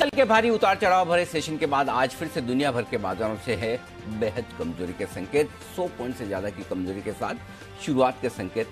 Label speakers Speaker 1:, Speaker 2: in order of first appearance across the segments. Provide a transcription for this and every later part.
Speaker 1: कल के भारी उतार चढ़ाव भरे सेशन के बाद आज फिर से दुनिया भर के बाजारों से है बेहद कमजोरी के संकेत 100 पॉइंट से ज्यादा की कमजोरी के साथ शुरुआत के संकेत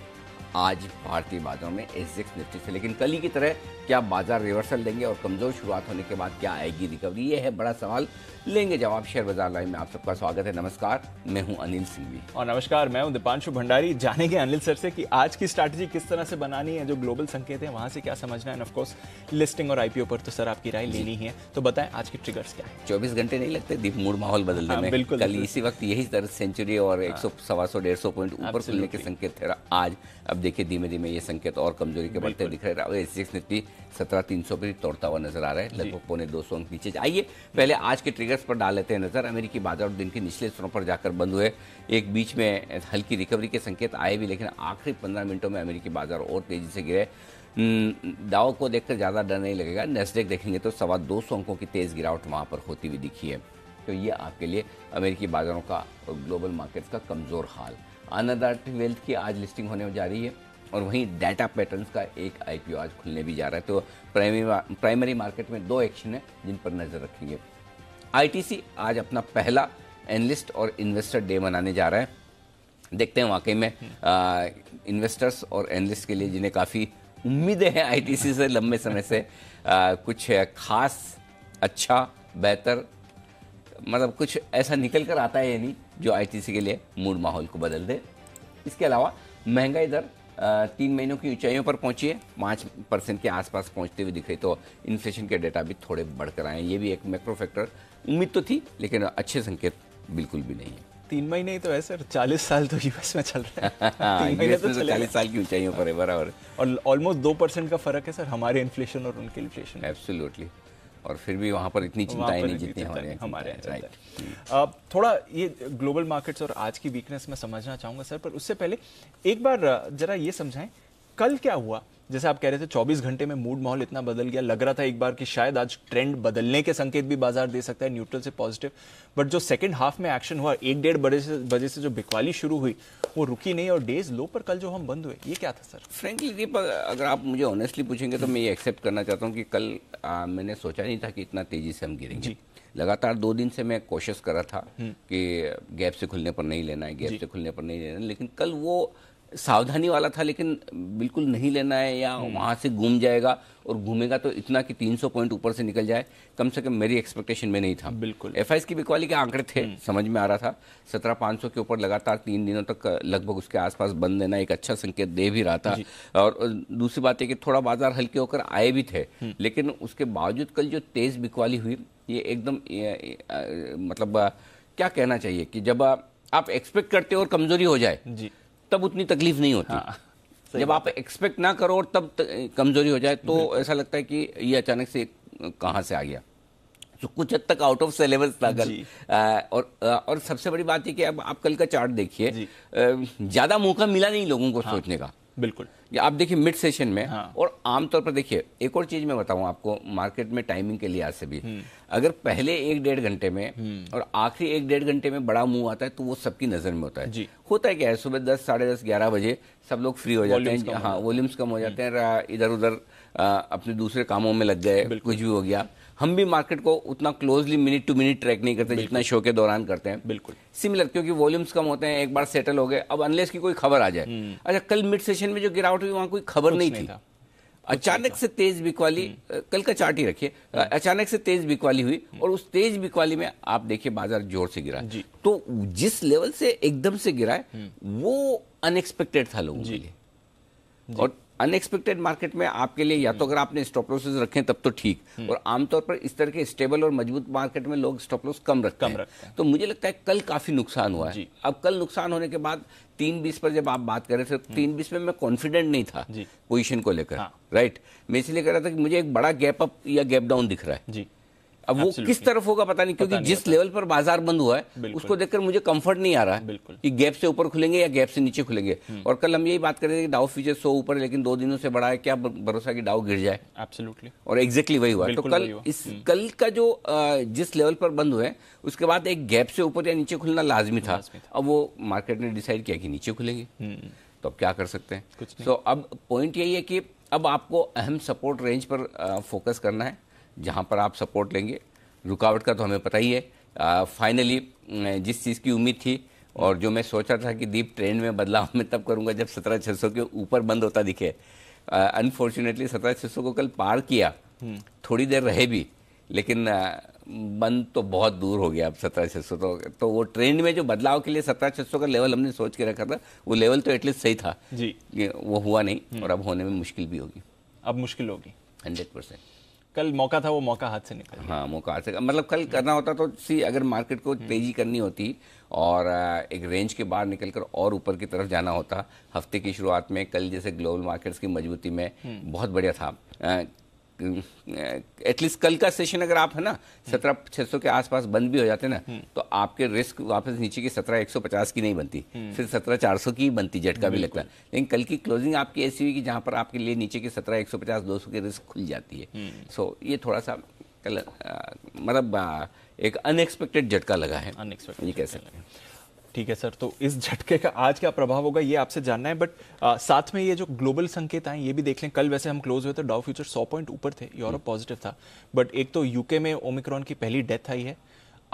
Speaker 1: आज भारतीय बाजारों में एसजेक्स निफ्टी से लेकिन कल ही की तरह क्या बाजार रिवर्सल देंगे और कमजोर शुरुआत होने के बाद क्या आएगी रिकवरी ये है बड़ा सवाल लेंगे जवाब शेयर बाजार लाइव में आप सबका स्वागत है नमस्कार मैं हूं अनिल सिंघवी
Speaker 2: और नमस्कार मैं हूं दीपांशु भंडारी जानेंगे अनिल सर से कि आज की स्ट्रैटेजी किस तरह से बनानी है जो ग्लोबल संकेत है वहां से क्या समझना है ऑफकोर्स लिस्टिंग और आईपीओ पर तो सर आपकी राय लेनी है तो बताएं आज की ट्रिगर्स क्या है
Speaker 1: चौबीस घंटे नहीं लगते दीप मूड माहौल बदलने हाँ, में बिल्कुल कल इसी वक्त यही दर सेंचुरी और एक सौ हाँ। सवा सौ डेढ़ सौ पॉइंट ऊपर खुलने के संकेत थे आज अब देखिए धीमे धीमे ये संकेत और कमजोरी के बढ़ते दिख रहे हैं एस सिक्स निफ्टी सत्रह तीन सौ भी तोड़ता हुआ नजर आ रहा है लगभग पौने दो सौ अंक नीचे आइए पहले आज के ट्रिगर्स पर डाल लेते हैं नजर अमेरिकी बाजार और दिन के निचले स्तरों पर जाकर बंद हुए एक बीच में हल्की रिकवरी के संकेत आए भी लेकिन आखिरी पंद्रह मिनटों में अमेरिकी बाजार और तेजी से गिरे दाव हम्म, को देखकर ज़्यादा डर नहीं लगेगा नेस्डेक देखेंगे तो सवा दो सौ अंकों की तेज़ गिरावट वहां पर होती हुई दिखी है तो ये आपके लिए अमेरिकी बाजारों का और ग्लोबल मार्केट्स का कमज़ोर हाल आनंदार्थ वेल्थ की आज लिस्टिंग होने जा रही है और वहीं डाटा पैटर्न्स का एक आई आज खुलने भी जा रहा है तो प्राइमरी प्राइमरी मार्केट में दो एक्शन है जिन पर नज़र रखेंगे आईटीसी आज अपना पहला एनलिस्ट और इन्वेस्टर डे मनाने जा रहा है देखते हैं वाकई में आ, इन्वेस्टर्स और एनलिस्ट के लिए जिन्हें काफ़ी उम्मीदें हैं आईटीसी से लंबे समय से आ, कुछ खास अच्छा बेहतर मतलब कुछ ऐसा निकल कर आता है यानी जो आईटीसी के लिए मूड माहौल को बदल दे इसके अलावा महंगाई दर तीन महीनों की ऊंचाइयों पर पहुंची है पाँच परसेंट के आसपास पहुंचते हुए दिख रही तो इन्फ्लेशन के डेटा भी थोड़े बढ़कर आए हैं ये भी एक मैक्रो फैक्टर उम्मीद तो थी लेकिन अच्छे संकेत बिल्कुल भी नहीं है
Speaker 2: तीन महीने ही तो है सर चालीस साल तो यूएस में चल रहा है हाँ, तीन महीने तो, तो चालीस साल की ऊंचाइयों पर है बराबर और ऑलमोस्ट दो परसेंट का फर्क है सर हमारे इन्फ्लेशन और उनके इन्फ्लेशन एब्सोल्युटली
Speaker 1: और फिर भी वहाँ पर इतनी चिंताएं नहीं जितनी हमारे हमारे राइट
Speaker 2: हम्म। थोड़ा ये ग्लोबल मार्केट्स और आज की वीकनेस में समझना चाहूँगा सर पर उससे पहले एक बार जरा ये समझाएं कल क्या हुआ जैसे आप कह रहे थे 24 घंटे में मूड माहौल इतना बदल गया लग रहा था एक बार कि शायद आज ट्रेंड बदलने के संकेत भी बाजार दे सकता है न्यूट्रल से पॉजिटिव बट जो सेकंड हाफ में एक्शन हुआ एक डेढ़ बजे से बजे से जो बिकवाली शुरू हुई वो रुकी नहीं और डेज लो पर कल जो हम बंद हुए ये क्या था
Speaker 3: सर
Speaker 1: फ्रेंकली दीपक अगर आप मुझे ऑनेस्टली पूछेंगे तो मैं ये एक्सेप्ट करना चाहता हूँ कि कल आ, मैंने सोचा नहीं था कि इतना तेजी से हम गिरेंगे लगातार दो दिन से मैं कोशिश कर रहा था हम्म। कि गैप से खुलने पर नहीं लेना है गैप से खुलने पर नहीं लेना लेकिन कल वो सावधानी वाला था लेकिन बिल्कुल नहीं लेना है या हम्म। वहां से घूम जाएगा और घूमेगा तो इतना कि 300 पॉइंट ऊपर से निकल जाए कम से कम मेरी एक्सपेक्टेशन में नहीं था बिल्कुल एफ की बिकवाली के आंकड़े थे हम्म। समझ में आ रहा था सत्रह पांच के ऊपर लगातार तीन दिनों तक लगभग उसके आसपास बंद देना एक अच्छा संकेत दे भी रहा था और दूसरी बात है कि थोड़ा बाजार हल्के होकर आए भी थे हम्म। लेकिन उसके बावजूद कल जो तेज़ बिकवाली हुई ये एकदम मतलब क्या कहना चाहिए कि जब आप एक्सपेक्ट करते हो और कमजोरी हो जाए जी तब उतनी तकलीफ नहीं होती हाँ, जब आप एक्सपेक्ट ना करो और तब कमजोरी हो जाए तो ऐसा लगता है कि ये अचानक से कहाँ से आ गया तो कुछ हद तक आउट ऑफ सिलेबस था कल और और सबसे बड़ी बात यह कि अब आप कल का चार्ट देखिए ज़्यादा मौका मिला नहीं लोगों को हाँ। सोचने का बिल्कुल आप देखिए मिड सेशन में हाँ। और आमतौर पर देखिए एक और चीज मैं बताऊं आपको मार्केट में टाइमिंग के लिहाज से भी हम्म। अगर पहले एक डेढ़ घंटे में हम्म। और आखिरी एक डेढ़ घंटे में बड़ा मूव आता है तो वो सबकी नजर में होता है जी। होता है क्या है सुबह दस साढ़े दस ग्यारह बजे सब लोग फ्री हो जाते हैं हाँ वॉल्यूम्स कम हो जाते हैं हम्म। इधर उधर अपने दूसरे कामों में लग गए कुछ भी हो गया हम भी मार्केट को उतना closely minute to minute track नहीं करते जितना शो के दौरान करते हैं बिल्कुल सिमिलर क्योंकि वॉल्यूम्स कम होते हैं एक बार सेटल हो गए अब अनलेस की कोई खबर आ जाए हम्म। अच्छा कल मिड सेशन में जो गिरावट हुई वहां कोई खबर नहीं थी अचानक से तेज बिकवाली हम्म। कल का चार्ट ही रखिए हम्म। अचानक से तेज बिकवाली हुई और उस तेज बिकवाली में आप देखिए बाजार जोर से गिरा तो जिस लेवल से एकदम से गिरा है वो अनएक्सपेक्टेड था लोगों के लिए और अनएक्सपेक्टेड मार्केट में आपके लिए या तो अगर आपने स्टॉप लॉसेस रखे तब तो ठीक हम्म। और आमतौर पर इस तरह के स्टेबल और मजबूत मार्केट में लोग स्टॉप लॉस कम रखते कम हैं हैं। तो मुझे लगता है कल काफी नुकसान हुआ है अब कल नुकसान होने के बाद तीन बीस पर जब आप बात कर रहे थे तो तीन हम्म। बीस में मैं कॉन्फिडेंट नहीं था पोजिशन को लेकर हाँ। राइट मैं इसलिए कह रहा था कि मुझे एक बड़ा गैप अप या गैप डाउन दिख रहा है अब वो किस तरफ होगा पता नहीं क्योंकि जिस लेवल पर बाजार बंद हुआ है उसको देखकर मुझे कंफर्ट नहीं आ रहा है कि गैप से ऊपर खुलेंगे या गैप से नीचे खुलेंगे हम्म। और कल हम यही बात कर रहे थे कि डाउ फ्यूचर सो ऊपर लेकिन दो दिनों से बढ़ा है क्या भरोसा कि डाउ गिर
Speaker 2: जाए
Speaker 1: और एग्जैक्टली वही हुआ तो कल इस हम्म। कल का जो जिस लेवल पर बंद है उसके बाद एक गैप से ऊपर या नीचे खुलना लाजमी था अब वो मार्केट ने डिसाइड किया कि नीचे खुलेंगे हम्म। तो अब क्या कर सकते हैं तो अब पॉइंट यही है कि अब आपको अहम सपोर्ट रेंज पर फोकस करना है जहाँ पर आप सपोर्ट लेंगे रुकावट का तो हमें पता ही है फाइनली जिस चीज़ की उम्मीद थी और जो मैं सोचा था कि दीप ट्रेंड में बदलाव मैं तब करूँगा जब सत्रह छः सौ के ऊपर बंद होता दिखे अनफॉर्चुनेटली सत्रह छः सौ को कल पार किया हम्म। थोड़ी देर रहे भी लेकिन बंद तो बहुत दूर हो गया अब सत्रह छः सौ तो, तो वो ट्रेंड में जो बदलाव के लिए सत्रह छः सौ का लेवल हमने सोच के रखा था वो लेवल तो एटलीस्ट सही था जी वो हुआ नहीं हम्म। और अब होने में मुश्किल भी होगी अब मुश्किल होगी हंड्रेड परसेंट
Speaker 2: कल मौका था वो मौका हाथ से निकल
Speaker 1: हाँ मौका हाथ से मतलब कल करना होता तो सी अगर मार्केट को हम्म। तेजी करनी होती और एक रेंज के बाहर निकलकर और ऊपर की तरफ जाना होता हफ्ते की शुरुआत में कल जैसे ग्लोबल मार्केट्स की मजबूती में हम्म। बहुत बढ़िया था एटलीस्ट कल का सेशन अगर आप है ना सत्रह छह सौ के आसपास बंद भी हो जाते ना हम्म। तो आपके रिस्क वापस नीचे की सत्रह एक सौ पचास की नहीं बनती हम्म। फिर सत्रह चार सौ की बनती झटका भी लगता है लेकिन कल की क्लोजिंग आपकी ऐसी हुई कि जहाँ पर आपके लिए नीचे की सत्रह एक सौ पचास दो सौ की रिस्क खुल जाती है सो हम्म। ये थोड़ा सा कल मतलब एक अनएक्सपेक्टेड झटका लगा है ये कह सकते हैं
Speaker 2: ठीक है सर तो इस झटके का आज क्या प्रभाव होगा ये आपसे जानना है बट आ, साथ में ये जो ग्लोबल संकेत आए ये भी देख लें कल वैसे हम क्लोज हुए थे डाउ फ्यूचर 100 पॉइंट ऊपर थे यूरोप पॉजिटिव हम्म। था बट एक तो यूके में ओमिक्रॉन की पहली डेथ आई है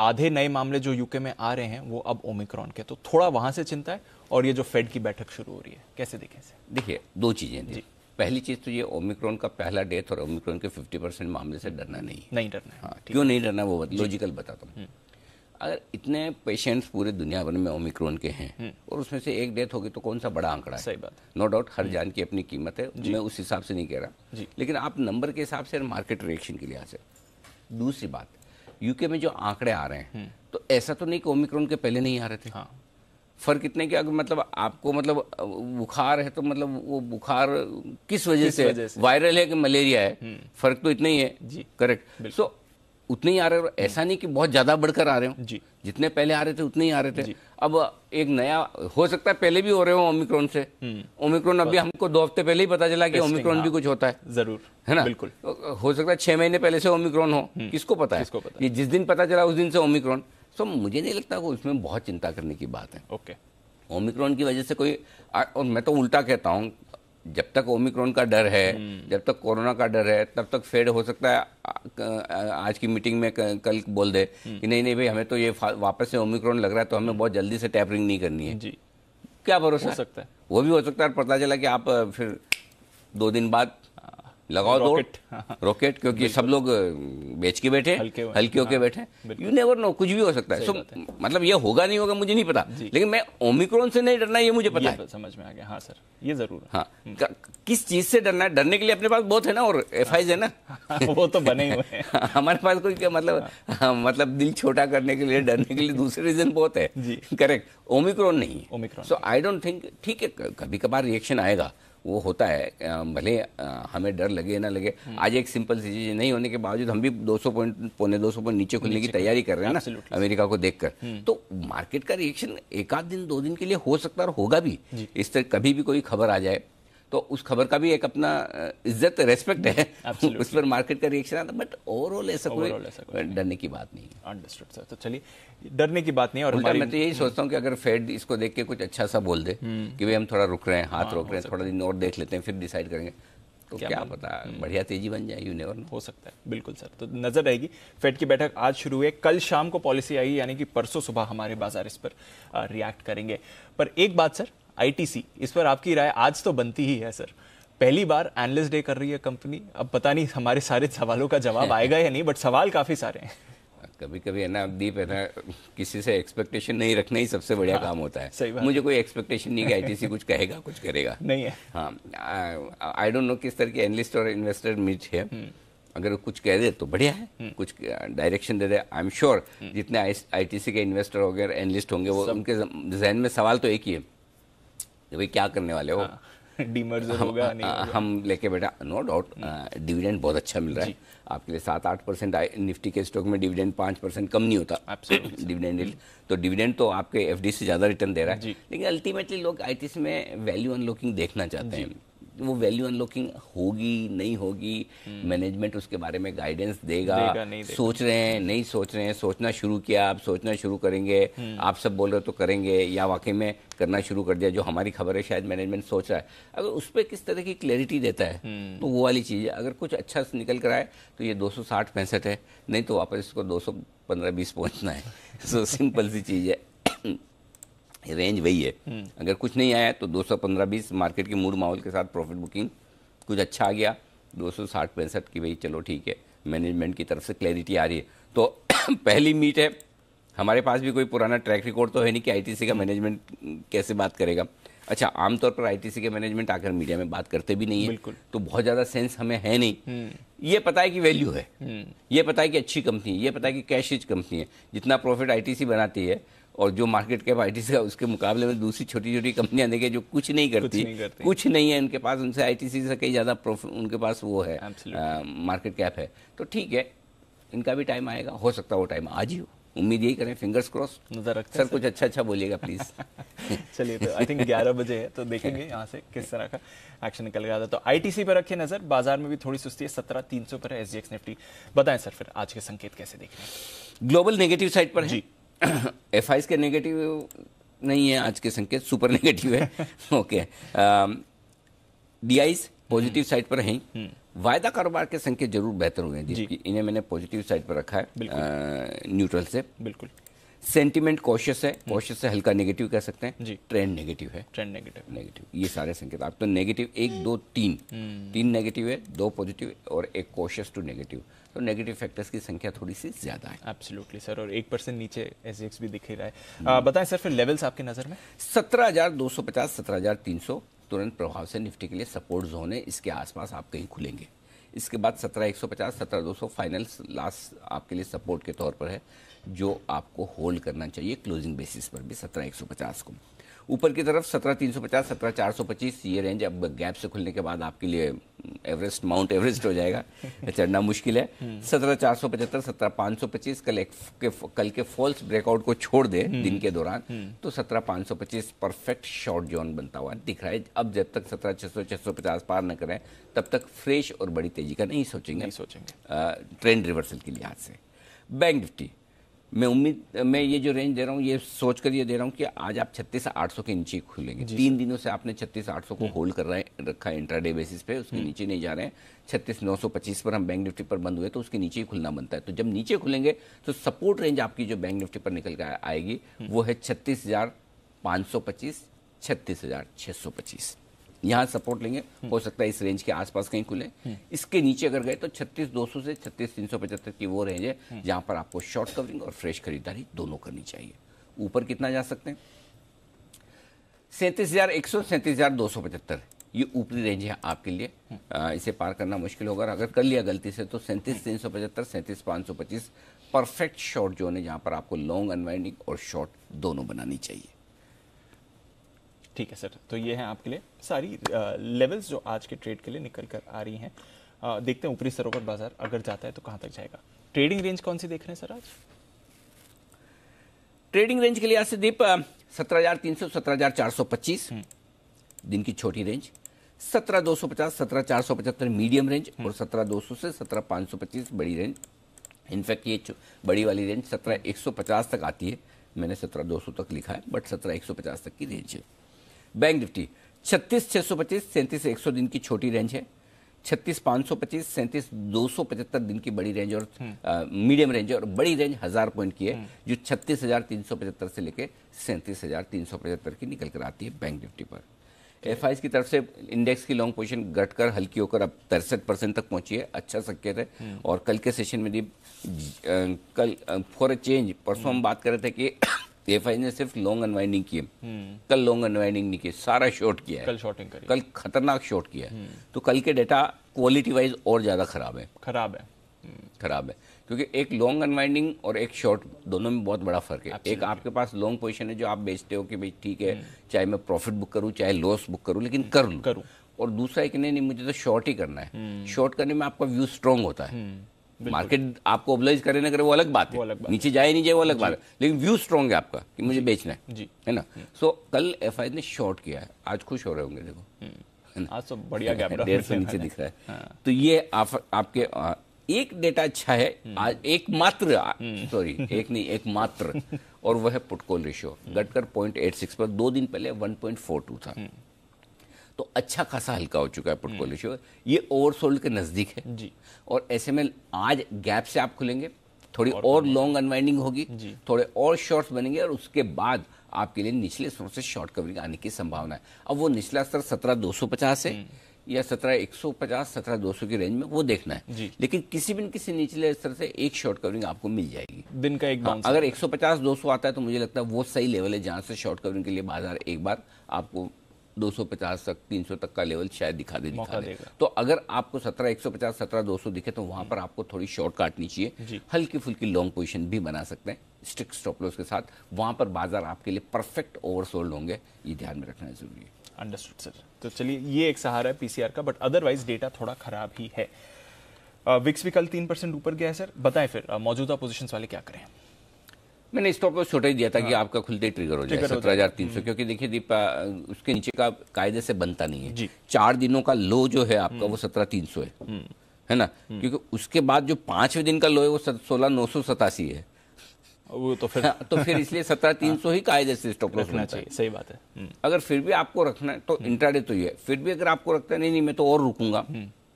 Speaker 2: आधे नए मामले जो यूके में आ रहे हैं वो अब ओमिक्रॉन के तो थोड़ा वहां से चिंता है और ये जो फेड की बैठक शुरू हो रही है कैसे देखें सर
Speaker 1: देखिए दो चीज़ें जी पहली चीज़ तो ये ओमिक्रॉन का पहला डेथ और ओमिक्रॉन के फिफ्टी मामले से डरना नहीं नहीं डरना हाँ, क्यों नहीं डरना वो लॉजिकल बताता हूँ हम्म। अगर इतने पेशेंट्स पूरे दुनिया भर में ओमिक्रोन के हैं हम्म। और उसमें से एक डेथ होगी तो कौन सा बड़ा आंकड़ा सही बात नो डाउट हर जान की अपनी कीमत है मैं उस हिसाब से नहीं कह रहा लेकिन आप नंबर के हिसाब से मार्केट रिएक्शन के लिहाज से दूसरी बात यूके में जो आंकड़े आ रहे हैं हम्म। तो ऐसा तो नहीं कि ओमिक्रोन के पहले नहीं आ रहे थे हाँ फर्क इतने कि अगर मतलब आपको मतलब बुखार है तो मतलब वो बुखार किस वजह से, से? वायरल है कि मलेरिया है हम्म। फर्क तो इतना ही है करेक्ट सो so, उतने ही आ रहे हो ऐसा नहीं कि बहुत ज़्यादा बढ़कर आ रहे हो जी जितने पहले आ रहे थे उतने ही आ रहे थे अब एक नया हो सकता है पहले भी हो रहे हो ओमिक्रॉन से हम्म। ओमिक्रॉन अभी हमको दो हफ्ते पहले ही पता चला कि ओमिक्रॉन हाँ। भी कुछ होता है जरूर है ना बिल्कुल हो सकता है छह महीने पहले से ओमिक्रॉन हो हम्म। किसको पता है किसको पता ये जिस दिन पता चला उस दिन से ओमिक्रॉन सो मुझे नहीं लगता उसमें बहुत चिंता करने की बात है ओके ओमिक्रॉन की वजह से कोई और मैं तो उल्टा कहता हूँ जब तक ओमिक्रॉन का डर है हम्म। जब तक कोरोना का डर है तब तक फेड हो सकता है आज की मीटिंग में कल बोल दे हम्म। कि नहीं नहीं भाई हमें तो ये वापस से ओमिक्रॉन लग रहा है तो हमें बहुत जल्दी से टैपरिंग नहीं करनी है जी क्या भरोसा हो सकता है वो भी हो सकता है पता चला कि आप फिर दो दिन बाद लगाओ दो रॉकेट क्योंकि सब लोग बेच के बैठे हल्के, होके हाँ। बैठे यू नेवर नो कुछ भी हो सकता है सो मतलब ये होगा नहीं होगा मुझे नहीं पता लेकिन मैं ओमिक्रोन से नहीं डरना ये मुझे पता है तो
Speaker 2: समझ में आ गया हाँ सर
Speaker 1: ये जरूर हाँ हम्म। किस चीज से डरना है डरने के लिए अपने पास बहुत है ना और एफ है ना वो तो बने हुए हमारे पास कोई क्या मतलब हाँ। हाँ, मतलब दिल छोटा करने के लिए डरने के लिए दूसरे रीजन बहुत है करेक्ट ओमिक्रोन नहीं है सो आई डोंट थिंक ठीक है कभी कभार रिएक्शन आएगा वो होता है भले हमें डर लगे ना लगे हम्म। आज एक सिंपल सी चीज नहीं होने के बावजूद हम भी 200 पॉइंट पौने 200 पॉइंट नीचे खुलने की तैयारी कर रहे हैं ना अमेरिका को देखकर हम्म। तो मार्केट का रिएक्शन एक आध दिन दो दिन के लिए हो सकता है और होगा भी इस तरह कभी भी कोई खबर आ जाए तो उस खबर का भी एक अपना इज्जत रेस्पेक्ट है उस पर मार्केट का रिएक्शन आता बट ओवरऑल ऐसा कोई डरने की बात नहीं अंडरस्टूड सर तो चलिए डरने की बात नहीं और मैं तो यही सोचता हूँ कि अगर फेड इसको देख के कुछ अच्छा सा बोल दे हम्म। कि भाई हम थोड़ा रुक रहे हैं हाथ हाँ, रोक रहे हैं थोड़ा दिन और देख लेते हैं फिर डिसाइड करेंगे तो क्या, क्या पता हम्म। बढ़िया तेजी बन जाए यू नेवर हो सकता है बिल्कुल सर तो
Speaker 2: नजर रहेगी फेड की बैठक आज शुरू हुई कल शाम को पॉलिसी आई यानी कि परसों सुबह हमारे बाजार इस पर रिएक्ट करेंगे पर एक बात सर आईटीसी इस पर आपकी राय आज तो बनती ही है सर पहली बार एनलिस्ट डे कर रही है कंपनी अब पता नहीं हमारे सारे सवालों का जवाब आएगा या नहीं
Speaker 1: बट सवाल काफ़ी सारे हैं कभी कभी है ना दीप है ना किसी से एक्सपेक्टेशन नहीं रखना ही सबसे बढ़िया हाँ, काम होता है सही मुझे कोई एक्सपेक्टेशन नहीं कि आईटीसी कुछ कहेगा कुछ करेगा नहीं है हाँ आई डोंट नो किस तरह की एनलिस्ट और इन्वेस्टर मीट है हम्म। अगर कुछ कह दे तो बढ़िया है हम्म। कुछ डायरेक्शन दे दे आई एम श्योर जितने आईटीसी के इन्वेस्टर वगैरह एनलिस्ट होंगे वो उनके जहन में सवाल तो एक ही है भाई क्या करने वाले हो डीमर्जर हाँ। होगा नहीं हम लेके बेटा नो डाउट डिविडेंड बहुत अच्छा मिल रहा है आपके लिए सात आठ परसेंट निफ्टी के स्टॉक में डिविडेंड पाँच परसेंट कम नहीं होता डिविडेंड तो डिविडेंड तो आपके एफ से ज़्यादा रिटर्न दे रहा है लेकिन अल्टीमेटली लोग आई में वैल्यू अनलॉकिंग देखना चाहते हैं वो वैल्यू अनलॉकिंग होगी नहीं होगी मैनेजमेंट हम्म। उसके बारे में गाइडेंस देगा, देगा देगा। सोच रहे हैं नहीं सोच रहे हैं सोचना शुरू किया आप सोचना शुरू करेंगे हम्म। आप सब बोल रहे हो तो करेंगे या वाकई में करना शुरू कर दिया जो हमारी खबर है शायद मैनेजमेंट सोच रहा है अगर उस पर किस तरह की क्लैरिटी देता है हम्म। तो वो वाली चीज़ है अगर कुछ अच्छा निकल कर आए तो ये दो सौ है नहीं तो वापस इसको दो सौ पंद्रह बीस पहुंचना है सो सिंपल सी चीज़ है रेंज वही है हम्म। अगर कुछ नहीं आया तो 215-20 मार्केट के मूड माहौल के साथ प्रॉफिट बुकिंग कुछ अच्छा आ गया 260 पैंसठ की भाई चलो ठीक है मैनेजमेंट की तरफ से क्लैरिटी आ रही है तो पहली मीट है हमारे पास भी कोई पुराना ट्रैक रिकॉर्ड तो है नहीं कि आईटीसी का मैनेजमेंट कैसे बात करेगा अच्छा आमतौर पर आईटीसी के मैनेजमेंट आकर मीडिया में बात करते भी नहीं है तो बहुत ज़्यादा सेंस हमें है नहीं हम्म। ये पता है कि वैल्यू हम्म। है ये पता है कि अच्छी कंपनी है ये पता है कि कैश रिच कंपनी है जितना प्रॉफिट आईटीसी बनाती है और जो मार्केट कैप आई का उसके मुकाबले में दूसरी छोटी छोटी कंपनियां देखें जो कुछ नहीं करती कुछ नहीं, करती। कुछ नहीं है उनके पास उनसे आई से कई ज़्यादा उनके पास वो है मार्केट कैप है तो ठीक है इनका भी टाइम आएगा हो सकता है वो टाइम आज ही हो उम्मीद यही करें फिंगर्स क्रॉस नजर रखते सर कुछ अच्छा अच्छा बोलिएगा प्लीज चलिए तो आई थिंक 11 बजे है तो देखेंगे यहाँ से किस तरह का एक्शन
Speaker 2: निकल गया था तो आईटीसी पर रखिए नजर बाजार में भी थोड़ी सुस्ती है सत्रह तीन सौ पर है एस निफ्टी बताएं सर फिर आज के संकेत कैसे देखें
Speaker 1: ग्लोबल नेगेटिव साइड पर है एफ आईज के नेगेटिव नहीं है आज के संकेत सुपर नेगेटिव है okay DIIs positive side पर है हम्म। वायदा कारोबार के संकेत जरूर बेहतर हुए हैं इन्हें मैंने पॉजिटिव साइड पर रखा है न्यूट्रल uh, से बिल्कुल सेंटिमेंट कॉशियस है कॉशियस हम्म। से हल्का नेगेटिव कह सकते हैं जी ट्रेंड नेगेटिव है ट्रेंड नेगेटिव नेगेटिव ये सारे संकेत आप तो नेगेटिव एक दो तीन हम्म। तीन नेगेटिव है दो पॉजिटिव और एक कॉशियस टू नेगेटिव तो नेगेटिव फैक्टर्स की संख्या थोड़ी सी ज्यादा है एब्सोल्युटली सर और एक परसेंट नीचे एस भी दिख रहा है हम्म। बताएं सर फिर लेवल्स आपके नज़र में सत्रह हज़ार दो सौ पचास सत्रह हज़ार तीन सौ तुरंत प्रभाव से निफ्टी के लिए सपोर्ट जोन है इसके आसपास आप कहीं खुलेंगे इसके बाद सत्रह एक सौ पचास सत्रह दो सौ फाइनल लास्ट आपके लिए सपोर्ट के तौर पर है जो आपको होल्ड करना चाहिए क्लोजिंग बेसिस पर भी सत्रह एक सौ पचास को ऊपर की तरफ सत्रह तीन सौ पचास सत्रह चार सौ पच्चीस ये रेंज अब गैप से खुलने के बाद आपके लिए एवरेस्ट माउंट एवरेस्ट हो जाएगा चढ़ना मुश्किल है हम्म। सत्रह चार सौ पचहत्तर सत्रह पाँच सौ पच्चीस कल एक के कल के फॉल्स ब्रेकआउट को छोड़ दे हम्म। दिन के दौरान हम्म। तो सत्रह पाँच सौ पच्चीस परफेक्ट शॉर्ट जोन बनता हुआ दिख रहा है अब जब तक सत्रह छः सौ छः सौ पचास पार न करें तब तक फ्रेश और बड़ी तेजी का नहीं सोचेंगे नहीं सोचेंगे ट्रेंड रिवर्सल के लिहाज से बैंक निफ्टी मैं उम्मीद मैं ये जो रेंज दे रहा हूँ ये सोच कर ये दे रहा हूँ कि आज आप छत्तीस आठ सौ के नीचे खुलेंगे तीन दिनों से आपने छत्तीस आठ सौ को होल्ड हम्म। कर रहे रखा है इंट्राडे बेसिस पे उसके हम्म। नीचे नहीं जा रहे हैं छत्तीस नौ सौ पच्चीस पर हम बैंक निफ्टी पर बंद हुए तो उसके नीचे ही खुलना बनता है तो जब नीचे खुलेंगे तो सपोर्ट रेंज आपकी जो बैंक निफ्टी पर निकल आएगी हम्म। वो है छत्तीस हज़ार पाँच सौ पच्चीस छत्तीस हज़ार छः सौ पच्चीस यहाँ सपोर्ट लेंगे हम्म। हो सकता है इस रेंज के आसपास कहीं खुले हम्म। इसके नीचे अगर गए तो छत्तीस दो सौ से छत्तीस तीन सौ पचहत्तर की वो रेंज है हम्म। जहाँ पर आपको शॉर्ट कवरिंग और फ्रेश खरीदारी दोनों करनी चाहिए ऊपर कितना जा सकते हैं सैंतीस हजार एक सौ सैंतीस हजार दो सौ पचहत्तर ये ऊपरी रेंज है आपके लिए आ, इसे पार करना मुश्किल होगा अगर कर लिया गलती से तो सैंतीस तीन सौ पचहत्तर सैंतीस पाँच सौ पच्चीस परफेक्ट शॉर्ट जोन है जहाँ पर आपको लॉन्ग अनवाइंडिंग और शॉर्ट दोनों बनानी चाहिए
Speaker 2: ठीक है सर तो ये है आपके लिए सारी लेवल्स जो आज के ट्रेड के लिए निकल कर आ रही हैं देखते हैं ऊपरी स्तरों पर बाजार अगर जाता है तो कहाँ तक जाएगा
Speaker 1: ट्रेडिंग रेंज कौन सी देख रहे हैं सर आज ट्रेडिंग रेंज के लिए दीप सत्रह हजार तीन सौ सत्रह हजार चार सौ पच्चीस हम्म। दिन की छोटी रेंज सत्रह दो सौ पचास सत्रह चार सौ पचहत्तर मीडियम हम्म। रेंज और सत्रह दो सौ से सत्रह पाँच सौ पच्चीस बड़ी रेंज इनफैक्ट ये बड़ी वाली रेंज सत्रह एक सौ पचास तक आती है मैंने सत्रह दो सौ तक लिखा है बट सत्रह एक सौ पचास तक की रेंज है बैंक निफ्टी छत्तीस छः सौ पच्चीस सैंतीस एक सौ दिन की छोटी रेंज है छत्तीस पाँच सौ पच्चीस सैंतीस दो सौ पचहत्तर दिन की बड़ी रेंज और मीडियम हम्म। रेंज और बड़ी रेंज हज़ार पॉइंट की है हम्म। जो छत्तीस हज़ार तीन सौ पचहत्तर से लेकर सैंतीस हज़ार तीन सौ पचहत्तर की निकल कर आती है बैंक निफ्टी पर एफ की तरफ से इंडेक्स की लॉन्ग पोजीशन घटकर हल्की होकर अब तिरसठ परसेंट तक पहुंची है अच्छा संकेत है हम्म। और कल के सेशन में भी कल फॉर अ चेंज परसों हम बात कर रहे थे कि ने सिर्फ लॉन्ग अनवाइंडिंग की कल लॉन्ग अनवाइंडिंग नहीं की सारा शॉर्ट किया है कल शॉर्टिंग करी कल खतरनाक शॉर्ट किया है हम्म। तो कल के डाटा क्वालिटी वाइज और ज़्यादा खराब है खराब है हम्म। खराब है क्योंकि एक लॉन्ग अनवाइंडिंग और एक शॉर्ट दोनों में बहुत बड़ा फर्क है एक आपके पास लॉन्ग पोजिशन है जो आप बेचते हो कि भाई ठीक है हम्म। चाहे मैं प्रॉफिट बुक करूँ चाहे लॉस बुक करूँ लेकिन कर लू करूँ और दूसरा एक नहीं नहीं मुझे तो शॉर्ट ही करना है शॉर्ट करने में आपका व्यू स्ट्रॉन्ग होता है मार्केट आपको ओबलाइज करे ना करे वो अलग बात है अलग बात नीचे जाए नहीं जाए वो अलग बात है लेकिन व्यू स्ट्रांग है आपका कि मुझे बेचना है जी है ना सो हम्म। कल एफ ने शॉर्ट किया है आज खुश हो रहे होंगे देखो हम्म। आज तो बढ़िया गैप डेढ़ सौ नीचे दिख रहा है हाँ। तो ये आपके एक डेटा अच्छा है हम्म। आज एक मात्र सॉरी एक नहीं एक मात्र और वह है पुटकोल रेशियो घटकर पॉइंट एट सिक्स पर दो दिन पहले वन पॉइंट फोर टू था तो अच्छा खासा हल्का हो चुका है पोर्टफोलियो हम्म। शेयर ये ओवर सोल्ड के नज़दीक है जी और ऐसे में आज गैप से आप खुलेंगे थोड़ी और, और लॉन्ग अनवाइंडिंग होगी थोड़े और शॉर्ट्स बनेंगे और उसके बाद आपके लिए निचले स्तर से शॉर्ट कवरिंग आने की संभावना है अब वो निचला स्तर सत्रह दो सौ पचास है हम्म। या सत्रह एक सौ पचास सत्रह दो सौ की रेंज में वो देखना है लेकिन किसी भी किसी निचले स्तर से एक शॉर्ट कवरिंग आपको मिल जाएगी दिन का एक हाँ, अगर एक सौ पचास दो सौ आता है तो मुझे लगता है वो सही लेवल है जहाँ से शॉर्ट कवरिंग के लिए बाजार एक बार आपको 250 तक 300 तक का लेवल शायद दिखा दे दिखा दे तो अगर आपको 17 150 17 200 दिखे तो वहां पर आपको थोड़ी शॉर्ट काटनी चाहिए हल्की फुल्की लॉन्ग पोजीशन भी बना सकते हैं स्ट्रिक्ट स्टॉप लॉस के साथ वहां पर बाजार आपके लिए परफेक्ट ओवरसोल्ड होंगे ये ध्यान में रखना जरूरी है अंडरस्टूड सर
Speaker 2: तो चलिए ये एक सहारा है पीसीआर का बट अदरवाइज डेटा थोड़ा खराब ही है विक्स भी कल तीन परसेंट ऊपर गया है सर बताएं फिर मौजूदा पोजिशन वाले क्या करें
Speaker 1: मैंने स्टॉप लॉस पर छोटा ही दिया था हाँ। कि आपका खुलते ही ट्रिगर हो जाए सत्रह हजार तीन सौ हम्म। क्योंकि देखिए दीपा उसके नीचे का कायदे से बनता नहीं है चार दिनों का लो जो है आपका वो हम्म। सत्रह तीन सौ है हम्म। है ना क्योंकि उसके बाद जो पांचवें दिन का लो है वो सोलह नौ सौ सतासी है वो तो फिर हाँ, तो फिर इसलिए सत्रह तीन सौ हाँ। ही कायदे से स्टॉप लॉस रखना चाहिए सही बात है अगर फिर भी आपको रखना है तो इंट्राडे तो ये है फिर भी अगर आपको रखता नहीं नहीं मैं तो और रुकूंगा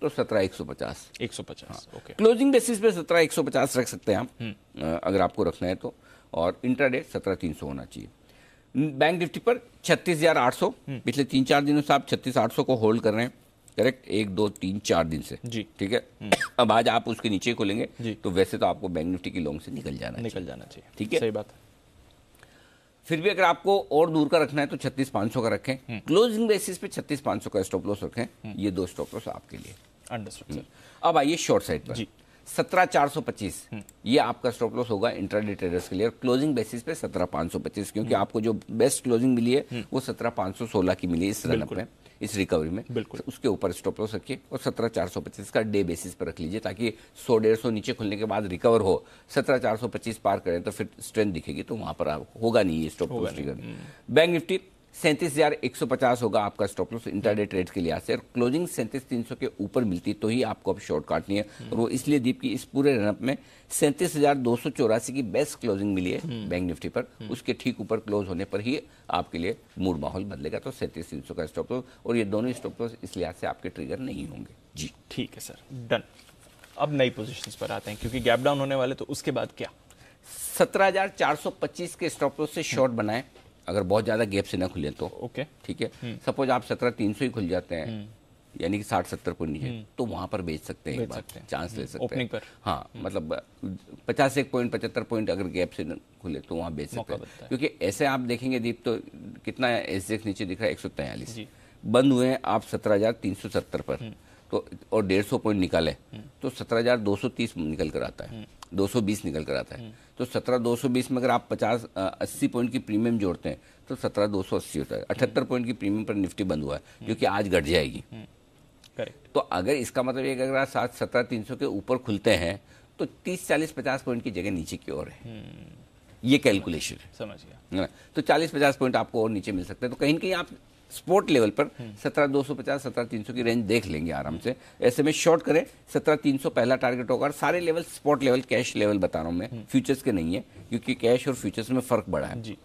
Speaker 1: तो सत्रह एक सौ पचास एक सौ पचास हाँ। क्लोजिंग बेसिस पे सत्रह एक सौ पचास रख सकते हैं आप अगर आपको रखना है तो और डेट सत्रह तीन सौ होना चाहिए बैंक निफ्टी पर छत्तीस हजार आठ सौ हम्म। पिछले तीन चार दिनों से आप छत्तीस आठ सौ को होल्ड कर रहे हैं करेक्ट एक दो तीन चार दिन से जी ठीक है हम्म। अब आज आप उसके नीचे खोलेंगे तो वैसे तो आपको बैंक निफ्टी की लॉन्ग से निकल जाना निकल जाना चाहिए ठीक है सही बात है फिर भी अगर आपको और दूर का रखना है तो छत्तीस पांच सौ का रखें क्लोजिंग हम्म। बेसिस पे छत्तीस पांच सौ का स्टॉप लॉस रखें ये दो स्टॉप लॉस आपके लिए अंडरस्टूड अब आइए शॉर्ट साइड पर जी सत्रह चार सौ पच्चीस ये आपका स्टॉप लॉस होगा इंटर ट्रेडर्स के लिए और क्लोजिंग बेसिस पे सत्रह पांच सौ पच्चीस क्योंकि हम्म। आपको जो बेस्ट क्लोजिंग मिली है हम्म। वो सत्रह पांच सौ सोलह की मिली इस रनअप में इस रिकवरी में बिल्कुल तो उसके ऊपर स्टॉप लॉस रखिए और सत्रह चार सौ पच्चीस का डे बेसिस पर रख लीजिए ताकि सौ डेढ़ सौ नीचे खुलने के बाद रिकवर हो सत्रह चार सौ पच्चीस पार करें तो फिर स्ट्रेंथ दिखेगी तो वहां पर होगा नहीं ये स्टॉप लॉस बैंक निफ्टी सैंतीस होगा आपका स्टॉप लॉस इंटरडे ट्रेड के लिहाज से और क्लोजिंग सैंतीस तीन सौ के ऊपर मिलती तो ही आपको अब शॉर्ट काटनी है हम्म। और वो इसलिए दीप की इस पूरे रनअप में सैंतीस हजार दो सौ चौरासी की बेस्ट क्लोजिंग मिली है बैंक हम्म। निफ्टी पर हम्म। उसके ठीक ऊपर क्लोज होने पर ही आपके लिए मूड माहौल बदलेगा तो सैंतीस तीन सौ का स्टॉप लॉस और ये दोनों स्टॉप लॉस इस लिहाज से आपके ट्रिगर नहीं होंगे जी ठीक है सर
Speaker 2: डन अब नई पोजिशन पर आते हैं क्योंकि गैप डाउन होने
Speaker 1: वाले तो उसके बाद क्या पच्चीस के स्टॉप लॉस से शॉर्ट बनाए अगर बहुत ज़्यादा गैप से ना खुले तो ओके ठीक है हम्म। सपोज आप सत्रह तीन सौ ही खुल जाते हैं हम्म। यानी कि साठ सत्तर को नीचे हम्म। तो वहां पर बेच सकते हैं एक बार चांस ले सकते हैं हाँ मतलब पचास एक पॉइंट पचहत्तर पॉइंट अगर गैप से खुले तो वहां बेच सकते हैं क्योंकि ऐसे आप देखेंगे दीप तो कितना एस नीचे दिख रहा है एक सौ तैयलीस बंद हुए हैं आप सत्रह हजार तीन सौ सत्तर पर तो और डेढ़ सौ पॉइंट निकाले तो सत्रह हजार दो सौ तीस निकल कर आता है 220 निकल कर आता है तो 17220 में अगर आप 50 80 पॉइंट की प्रीमियम जोड़ते हैं तो 17280 होता है अठहत्तर पॉइंट की प्रीमियम पर निफ्टी बंद हुआ है जो कि आज घट जाएगी
Speaker 2: करेक्ट
Speaker 1: हम्म, हम्म, तो अगर इसका मतलब ये अगर आप सात सत्रह तीन के ऊपर खुलते हैं तो 30 चालीस पचास पॉइंट की जगह नीचे की ओर है
Speaker 2: हम्म।
Speaker 1: ये कैलकुलेशन है समझ गया तो चालीस पचास पॉइंट आपको और नीचे मिल सकते हैं तो कहीं कहीं आप स्पोर्ट लेवल पर हम्म। सत्रह दो सौ पचास सत्रह तीन सौ की रेंज देख लेंगे आराम से ऐसे में शॉर्ट करें सत्रह तीन सौ पहला टारगेट होगा और सारे level support level cash level बता रहा हूं मैं फ्यूचर्स हम्म। के नहीं है क्योंकि कैश और फ्यूचर्स में फर्क बड़ा है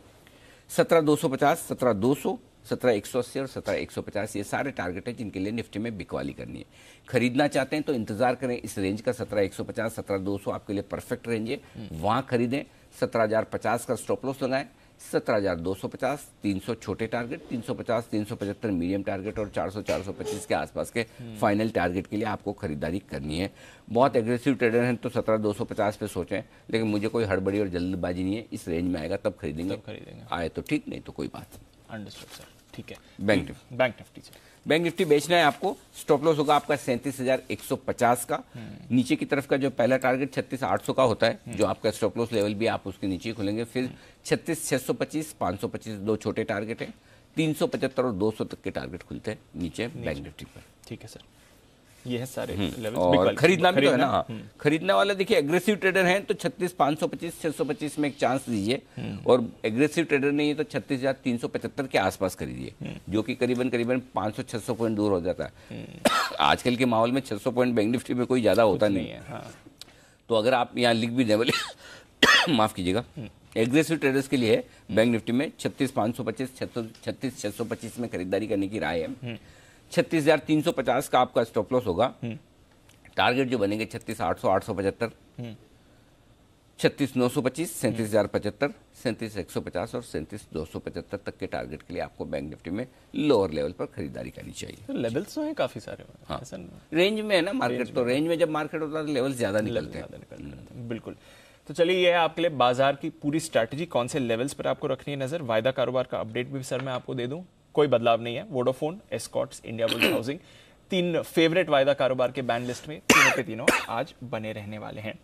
Speaker 1: सत्रह दो सौ पचास सत्रह दो सौ सत्रह एक सौ अस्सी और सत्रह एक सौ पचास ये सारे टारगेट हैं जिनके लिए निफ्टी में बिकवाली करनी है खरीदना चाहते हैं तो इंतजार करें इस रेंज का सत्रह एक सौ पचास सत्रह दो सौ आपके लिए परफेक्ट रेंज है हम्म। वहां खरीदें सत्रह हजार पचास का स्टॉप लॉस लगाएं 17,250, 300 छोटे टारगेट 350, 375 मीडियम टारगेट और 400, 425 के आसपास के फाइनल टारगेट के लिए आपको खरीदारी करनी है बहुत एग्रेसिव ट्रेडर हैं तो 17,250 पे सोचें लेकिन मुझे कोई हड़बड़ी और जल्दबाजी नहीं है इस रेंज में आएगा तब खरीदेंगे तब खरीदेंगे आए तो ठीक नहीं तो कोई बात नहीं अंडरस्टूड सर ठीक है bank Nifty bank Nifty sir bank Nifty बेचना है आपको स्टॉप लॉस होगा आपका सैंतीस हजार एक सौ पचास का हम्म। नीचे की तरफ का जो पहला टारगेट छत्तीस आठ सौ का होता है हम्म। जो आपका स्टॉप लॉस लेवल भी आप उसके नीचे खुलेंगे फिर हम्म। छत्तीस छह सौ पच्चीस सौ पच्चीस दो छोटे टारगेट हैं तीन सौ पचहत्तर और दो सौ तक के टारगेट खुलते हैं नीचे बैंक निफ्टी पर ठीक है सर ये है सारे हम्म। और खरीदना भी तो है ना हम्म। खरीदने वाले देखिए एग्रेसिव ट्रेडर हैं तो 36525 625 सौ पच्चीस छह सौ पच्चीस में एक चांस दीजिए हम्म। और एग्रेसिव ट्रेडर नहीं है तो छत्तीस हजार तीन सौ पचहत्तर के आसपास खरीदिए जो कि करीबन करीबन पाँच सौ छह सौ पॉइंट दूर हो जाता है आजकल के माहौल में छह सौ पॉइंट बैंक निफ्टी में कोई ज़्यादा होता नहीं है हाँ। तो अगर आप यहाँ लिख भी दें बोले माफ़ कीजिएगा एग्रेसिव ट्रेडर्स के लिए बैंक निफ्टी में छत्तीस पाँच सौ पच्चीस छत्तीस सौ पच्चीस में खरीदारी करने की राय है छत्तीस हजार तीन सौ पचास का आपका स्टॉप लॉस होगा टारगेट हम्म। जो बनेंगे छत्तीस आठ सौ आठ सौ पचहत्तर छत्तीस नौ सौ पच्चीस हम्म। सैंतीस हजार पचहत्तर सैंतीस एक सौ पचास और सैंतीस दो सौ पचहत्तर तक के टारगेट के लिए आपको बैंक निफ्टी में लोअर लेवल पर खरीदारी करनी चाहिए तो
Speaker 2: लेवल्स तो हैं काफी सारे
Speaker 1: हाँ रेंज में है ना मार्केट तो रेंज में जब मार्केट होता है तो लेवल ज्यादा निकलते हम्म। हैं
Speaker 2: बिल्कुल तो चलिए ये है आपके लिए बाजार की पूरी स्ट्रैटेजी कौन से लेवल्स पर आपको रखनी है नजर वायदा कारोबार का अपडेट भी सर मैं आपको दे दूँ कोई बदलाव नहीं है Vodafone Escorts Indiabulls housing तीन फेवरेट वायदा कारोबार के बैन लिस्ट में तीनों के तीनों आज बने रहने वाले हैं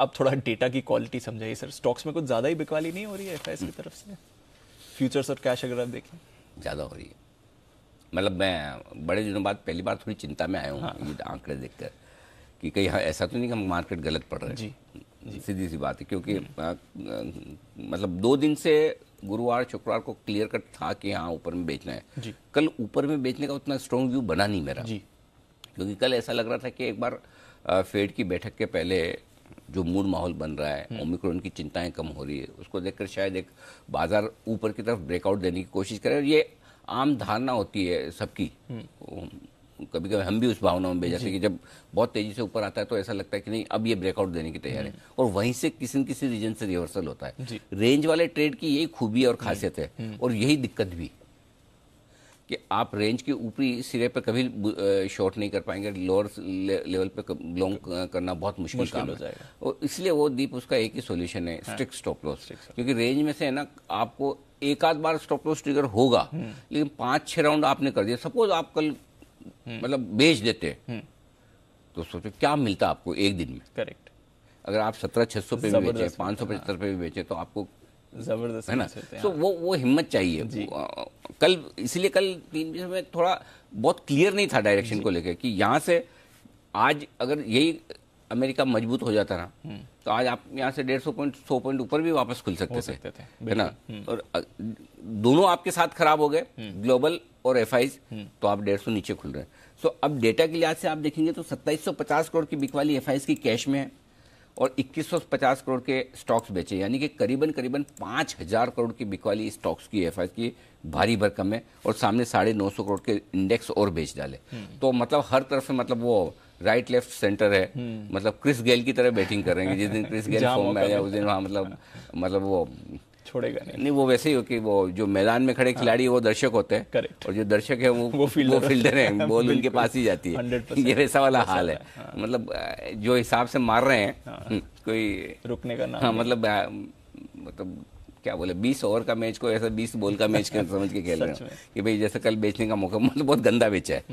Speaker 2: अब थोड़ा डेटा की क्वालिटी समझाइए सर स्टॉक्स में कुछ ज़्यादा ही बिकवाली नहीं हो रही है एफ की तरफ से फ्यूचर्स और कैश अगर आप देखें
Speaker 1: ज़्यादा हो रही है मतलब मैं बड़े दिनों बाद पहली बार थोड़ी चिंता में आया हूँ हाँ। आंकड़े देखकर कि कहीं हाँ ऐसा तो नहीं कि हम मार्केट गलत पड़ रहे हैं जी, सीधी सी बात है क्योंकि आ, हम्म। मतलब दो दिन से गुरुवार शुक्रवार को क्लियर कट था कि हाँ ऊपर में बेचना है जी कल ऊपर में बेचने का उतना स्ट्रॉन्ग व्यू बना नहीं मेरा जी क्योंकि कल ऐसा लग रहा था कि एक बार फेड की बैठक के पहले जो मूड माहौल बन रहा है ओमिक्रोन हम्म। की चिंताएं कम हो रही है उसको देखकर शायद एक बाजार ऊपर की तरफ ब्रेकआउट देने की कोशिश करे और ये आम धारणा होती है सबकी हम्म। कभी कभी हम भी उस भावना में भेजा कि जब बहुत तेजी से ऊपर आता है तो ऐसा लगता है कि नहीं अब ये ब्रेकआउट देने की तैयार हम्म। है और वहीं से किसी न किसी रीजन से रिवर्सल होता है रेंज वाले ट्रेड की यही खूबी और खासियत हम्म। है हम्म। और यही दिक्कत भी कि आप रेंज के ऊपरी सिरे पर कभी शॉर्ट नहीं कर पाएंगे लोअर ले, लेवल पे लॉन्ग तो करना बहुत मुश्किल, मुश्किल काम हो जाएगा और इसलिए वो दीप उसका एक ही सॉल्यूशन है स्ट्रिक्ट स्टॉप लॉस क्योंकि रेंज में से है ना आपको एक आध बार स्टॉप लॉस ट्रिगर होगा लेकिन पांच छह राउंड आपने कर दिया सपोज आप कल हम्म। मतलब बेच देते हैं हम्म। तो सोचो क्या मिलता आपको एक दिन में करेक्ट अगर आप सत्रह छह सौ पे भी बेचे पांच सौ पचहत्तर पे भी बेचे तो आपको
Speaker 2: जबरदस्त है ना तो
Speaker 4: हाँ। वो वो
Speaker 1: हिम्मत चाहिए कल इसलिए कल तीन बजे में थोड़ा बहुत क्लियर नहीं था डायरेक्शन को लेकर कि यहाँ से आज अगर यही अमेरिका मजबूत हो जाता ना हम्म। तो आज आप यहाँ से डेढ़ सौ पॉइंट सौ पॉइंट ऊपर भी वापस खुल सकते, सकते थे है ना हम्म। और दोनों आपके साथ खराब हो गए हम्म। ग्लोबल और एफ हम्म। तो आप डेढ़ सौ नीचे खुल रहे हैं सो अब डेटा के लिहाज से आप देखेंगे तो पचास करोड़ की बिकवाली एफ की कैश में है और 2150 करोड़ के स्टॉक्स बेचे यानी कि करीबन करीबन 5000 करोड़ की बिकवाली स्टॉक्स की एफ की भारी भरकम है और सामने साढ़े नौ करोड़ के इंडेक्स और बेच डाले तो मतलब हर तरफ से मतलब वो राइट लेफ्ट सेंटर है हम्म। मतलब क्रिस गेल की तरह बैटिंग करेंगे जिस दिन क्रिस गेल फॉर्म में आया उस दिन वहाँ मतलब मतलब वो छोड़ेगा नहीं नहीं वो वैसे ही हो कि वो जो मैदान में खड़े हाँ। खिलाड़ी हाँ। वो दर्शक होते हैं करेक्ट और जो दर्शक है वो वो फील्डर, वो फील्डर हैं बॉल उनके पास ही जाती है ये वैसा वाला हाल है हाँ। मतलब जो हिसाब से मार रहे हैं हाँ। हम्म, कोई रुकने का नाम हाँ मतलब मतलब क्या बोले बीस ओवर का मैच को ऐसा बीस बॉल का मैच समझ के खेल रहे हो कि भाई जैसे कल बेचने का मौका मतलब बहुत गंदा बेचा है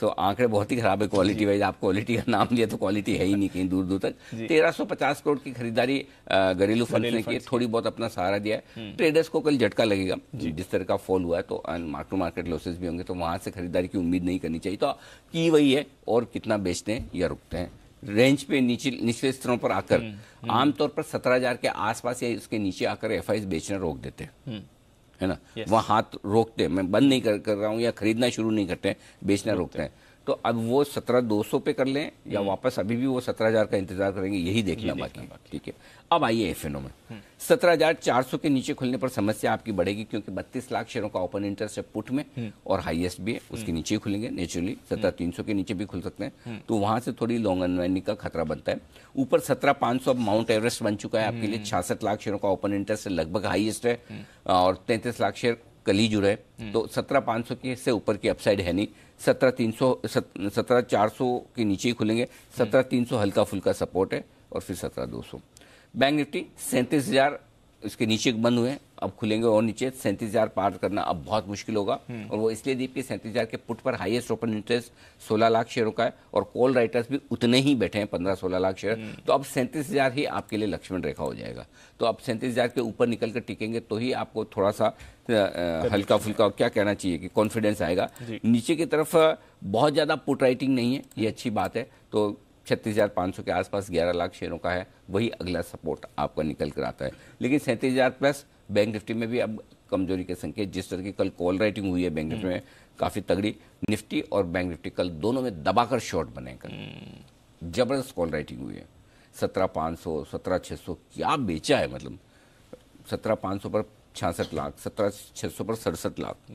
Speaker 1: सो हम्म। आंकड़े बहुत ही खराब है क्वालिटी वाइज आप क्वालिटी का नाम दिया तो क्वालिटी है ही नहीं कहीं दूर दूर तक तेरह सौ पचास करोड़ की खरीदारी घरेलू फंड ने की थोड़ी बहुत अपना सहारा दिया है ट्रेडर्स हम्म। को कल झटका लगेगा जिस तरह का फॉल हुआ है तो मार्क टू मार्केट लॉसेज भी होंगे तो वहां से खरीदारी की उम्मीद नहीं करनी चाहिए तो की वही है और कितना बेचते हैं या रुकते हैं रेंज पे नीचे निचले स्तरों पर आकर हम्म, हम्म। आमतौर पर सत्रह हजार के आसपास या उसके नीचे आकर एफ बेचना रोक देते हैं हम्म। है ना वहां हाथ रोकते हैं मैं बंद नहीं कर, कर रहा हूँ या खरीदना शुरू नहीं करते बेचना रोकते हैं तो अब वो सत्रह दो सौ पे कर लें या हम्म। वापस अभी भी वो सत्रह हजार का इंतजार करेंगे यही देखना बाकी ठीक है अब आइए एफ में हम्म। सत्रह हजार चार सौ के नीचे खुलने पर समस्या आपकी बढ़ेगी क्योंकि बत्तीस लाख शेयरों का ओपन इंटरेस्ट है पुट में हम्म। और हाईएस्ट भी है उसके नीचे ही खुलेंगे नेचुरली सत्रह तीन सौ के नीचे भी खुल सकते हैं तो वहां से थोड़ी लॉन्ग अनवाइंडिंग का खतरा बनता है ऊपर सत्रह पांच सौ अब माउंट एवरेस्ट बन चुका है आपके लिए छियासठ लाख शेयरों का ओपन इंटरेस्ट लगभग हाइएस्ट है और तैंतीस लाख शेयर कली जुड़ है हम्म। तो सत्रह पाँच सौ के से ऊपर की अपसाइड है नहीं सत्रह तीन सौ सत्रह चार सौ के नीचे ही खुलेंगे हम्म। सत्रह तीन सौ हल्का फुल्का सपोर्ट है और फिर सत्रह दो सौ बैंक निफ्टी सैंतीस हज़ार इसके नीचे बंद हुए अब खुलेंगे और नीचे सैंतीस हजार पार करना अब बहुत मुश्किल होगा और वो इसलिए दीप कि सैंतीस हजार के पुट पर हाईएस्ट ओपन इंटरेस्ट सोलह लाख शेयरों का है और कॉल राइटर्स भी उतने ही बैठे हैं पंद्रह सोलह लाख शेयर तो अब सैंतीस हजार ही आपके लिए लक्ष्मण रेखा हो जाएगा तो अब सैंतीस हजार के ऊपर निकल कर टिकेंगे तो ही आपको थोड़ा सा हल्का फुल्का क्या कहना चाहिए कि कॉन्फिडेंस आएगा नीचे की तरफ बहुत ज़्यादा पुट राइटिंग नहीं है ये अच्छी बात है तो छत्तीस हज़ार पाँच सौ के आसपास ग्यारह लाख शेयरों का है वही अगला सपोर्ट आपका निकल कर आता है लेकिन सैंतीस हज़ार प्लस बैंक निफ्टी में भी अब कमजोरी के संकेत जिस तरह की कल कॉल राइटिंग हुई है बैंक निफ्टी में काफी तगड़ी निफ्टी और बैंक निफ्टी कल दोनों में दबाकर शॉर्ट बने कल जबरदस्त कॉल राइटिंग हुई है सत्रह पाँच सौ सत्रह छः सौ क्या बेचा है मतलब सत्रह पाँच सौ पर छियासठ लाख सत्रह छः सौ पर सड़सठ लाख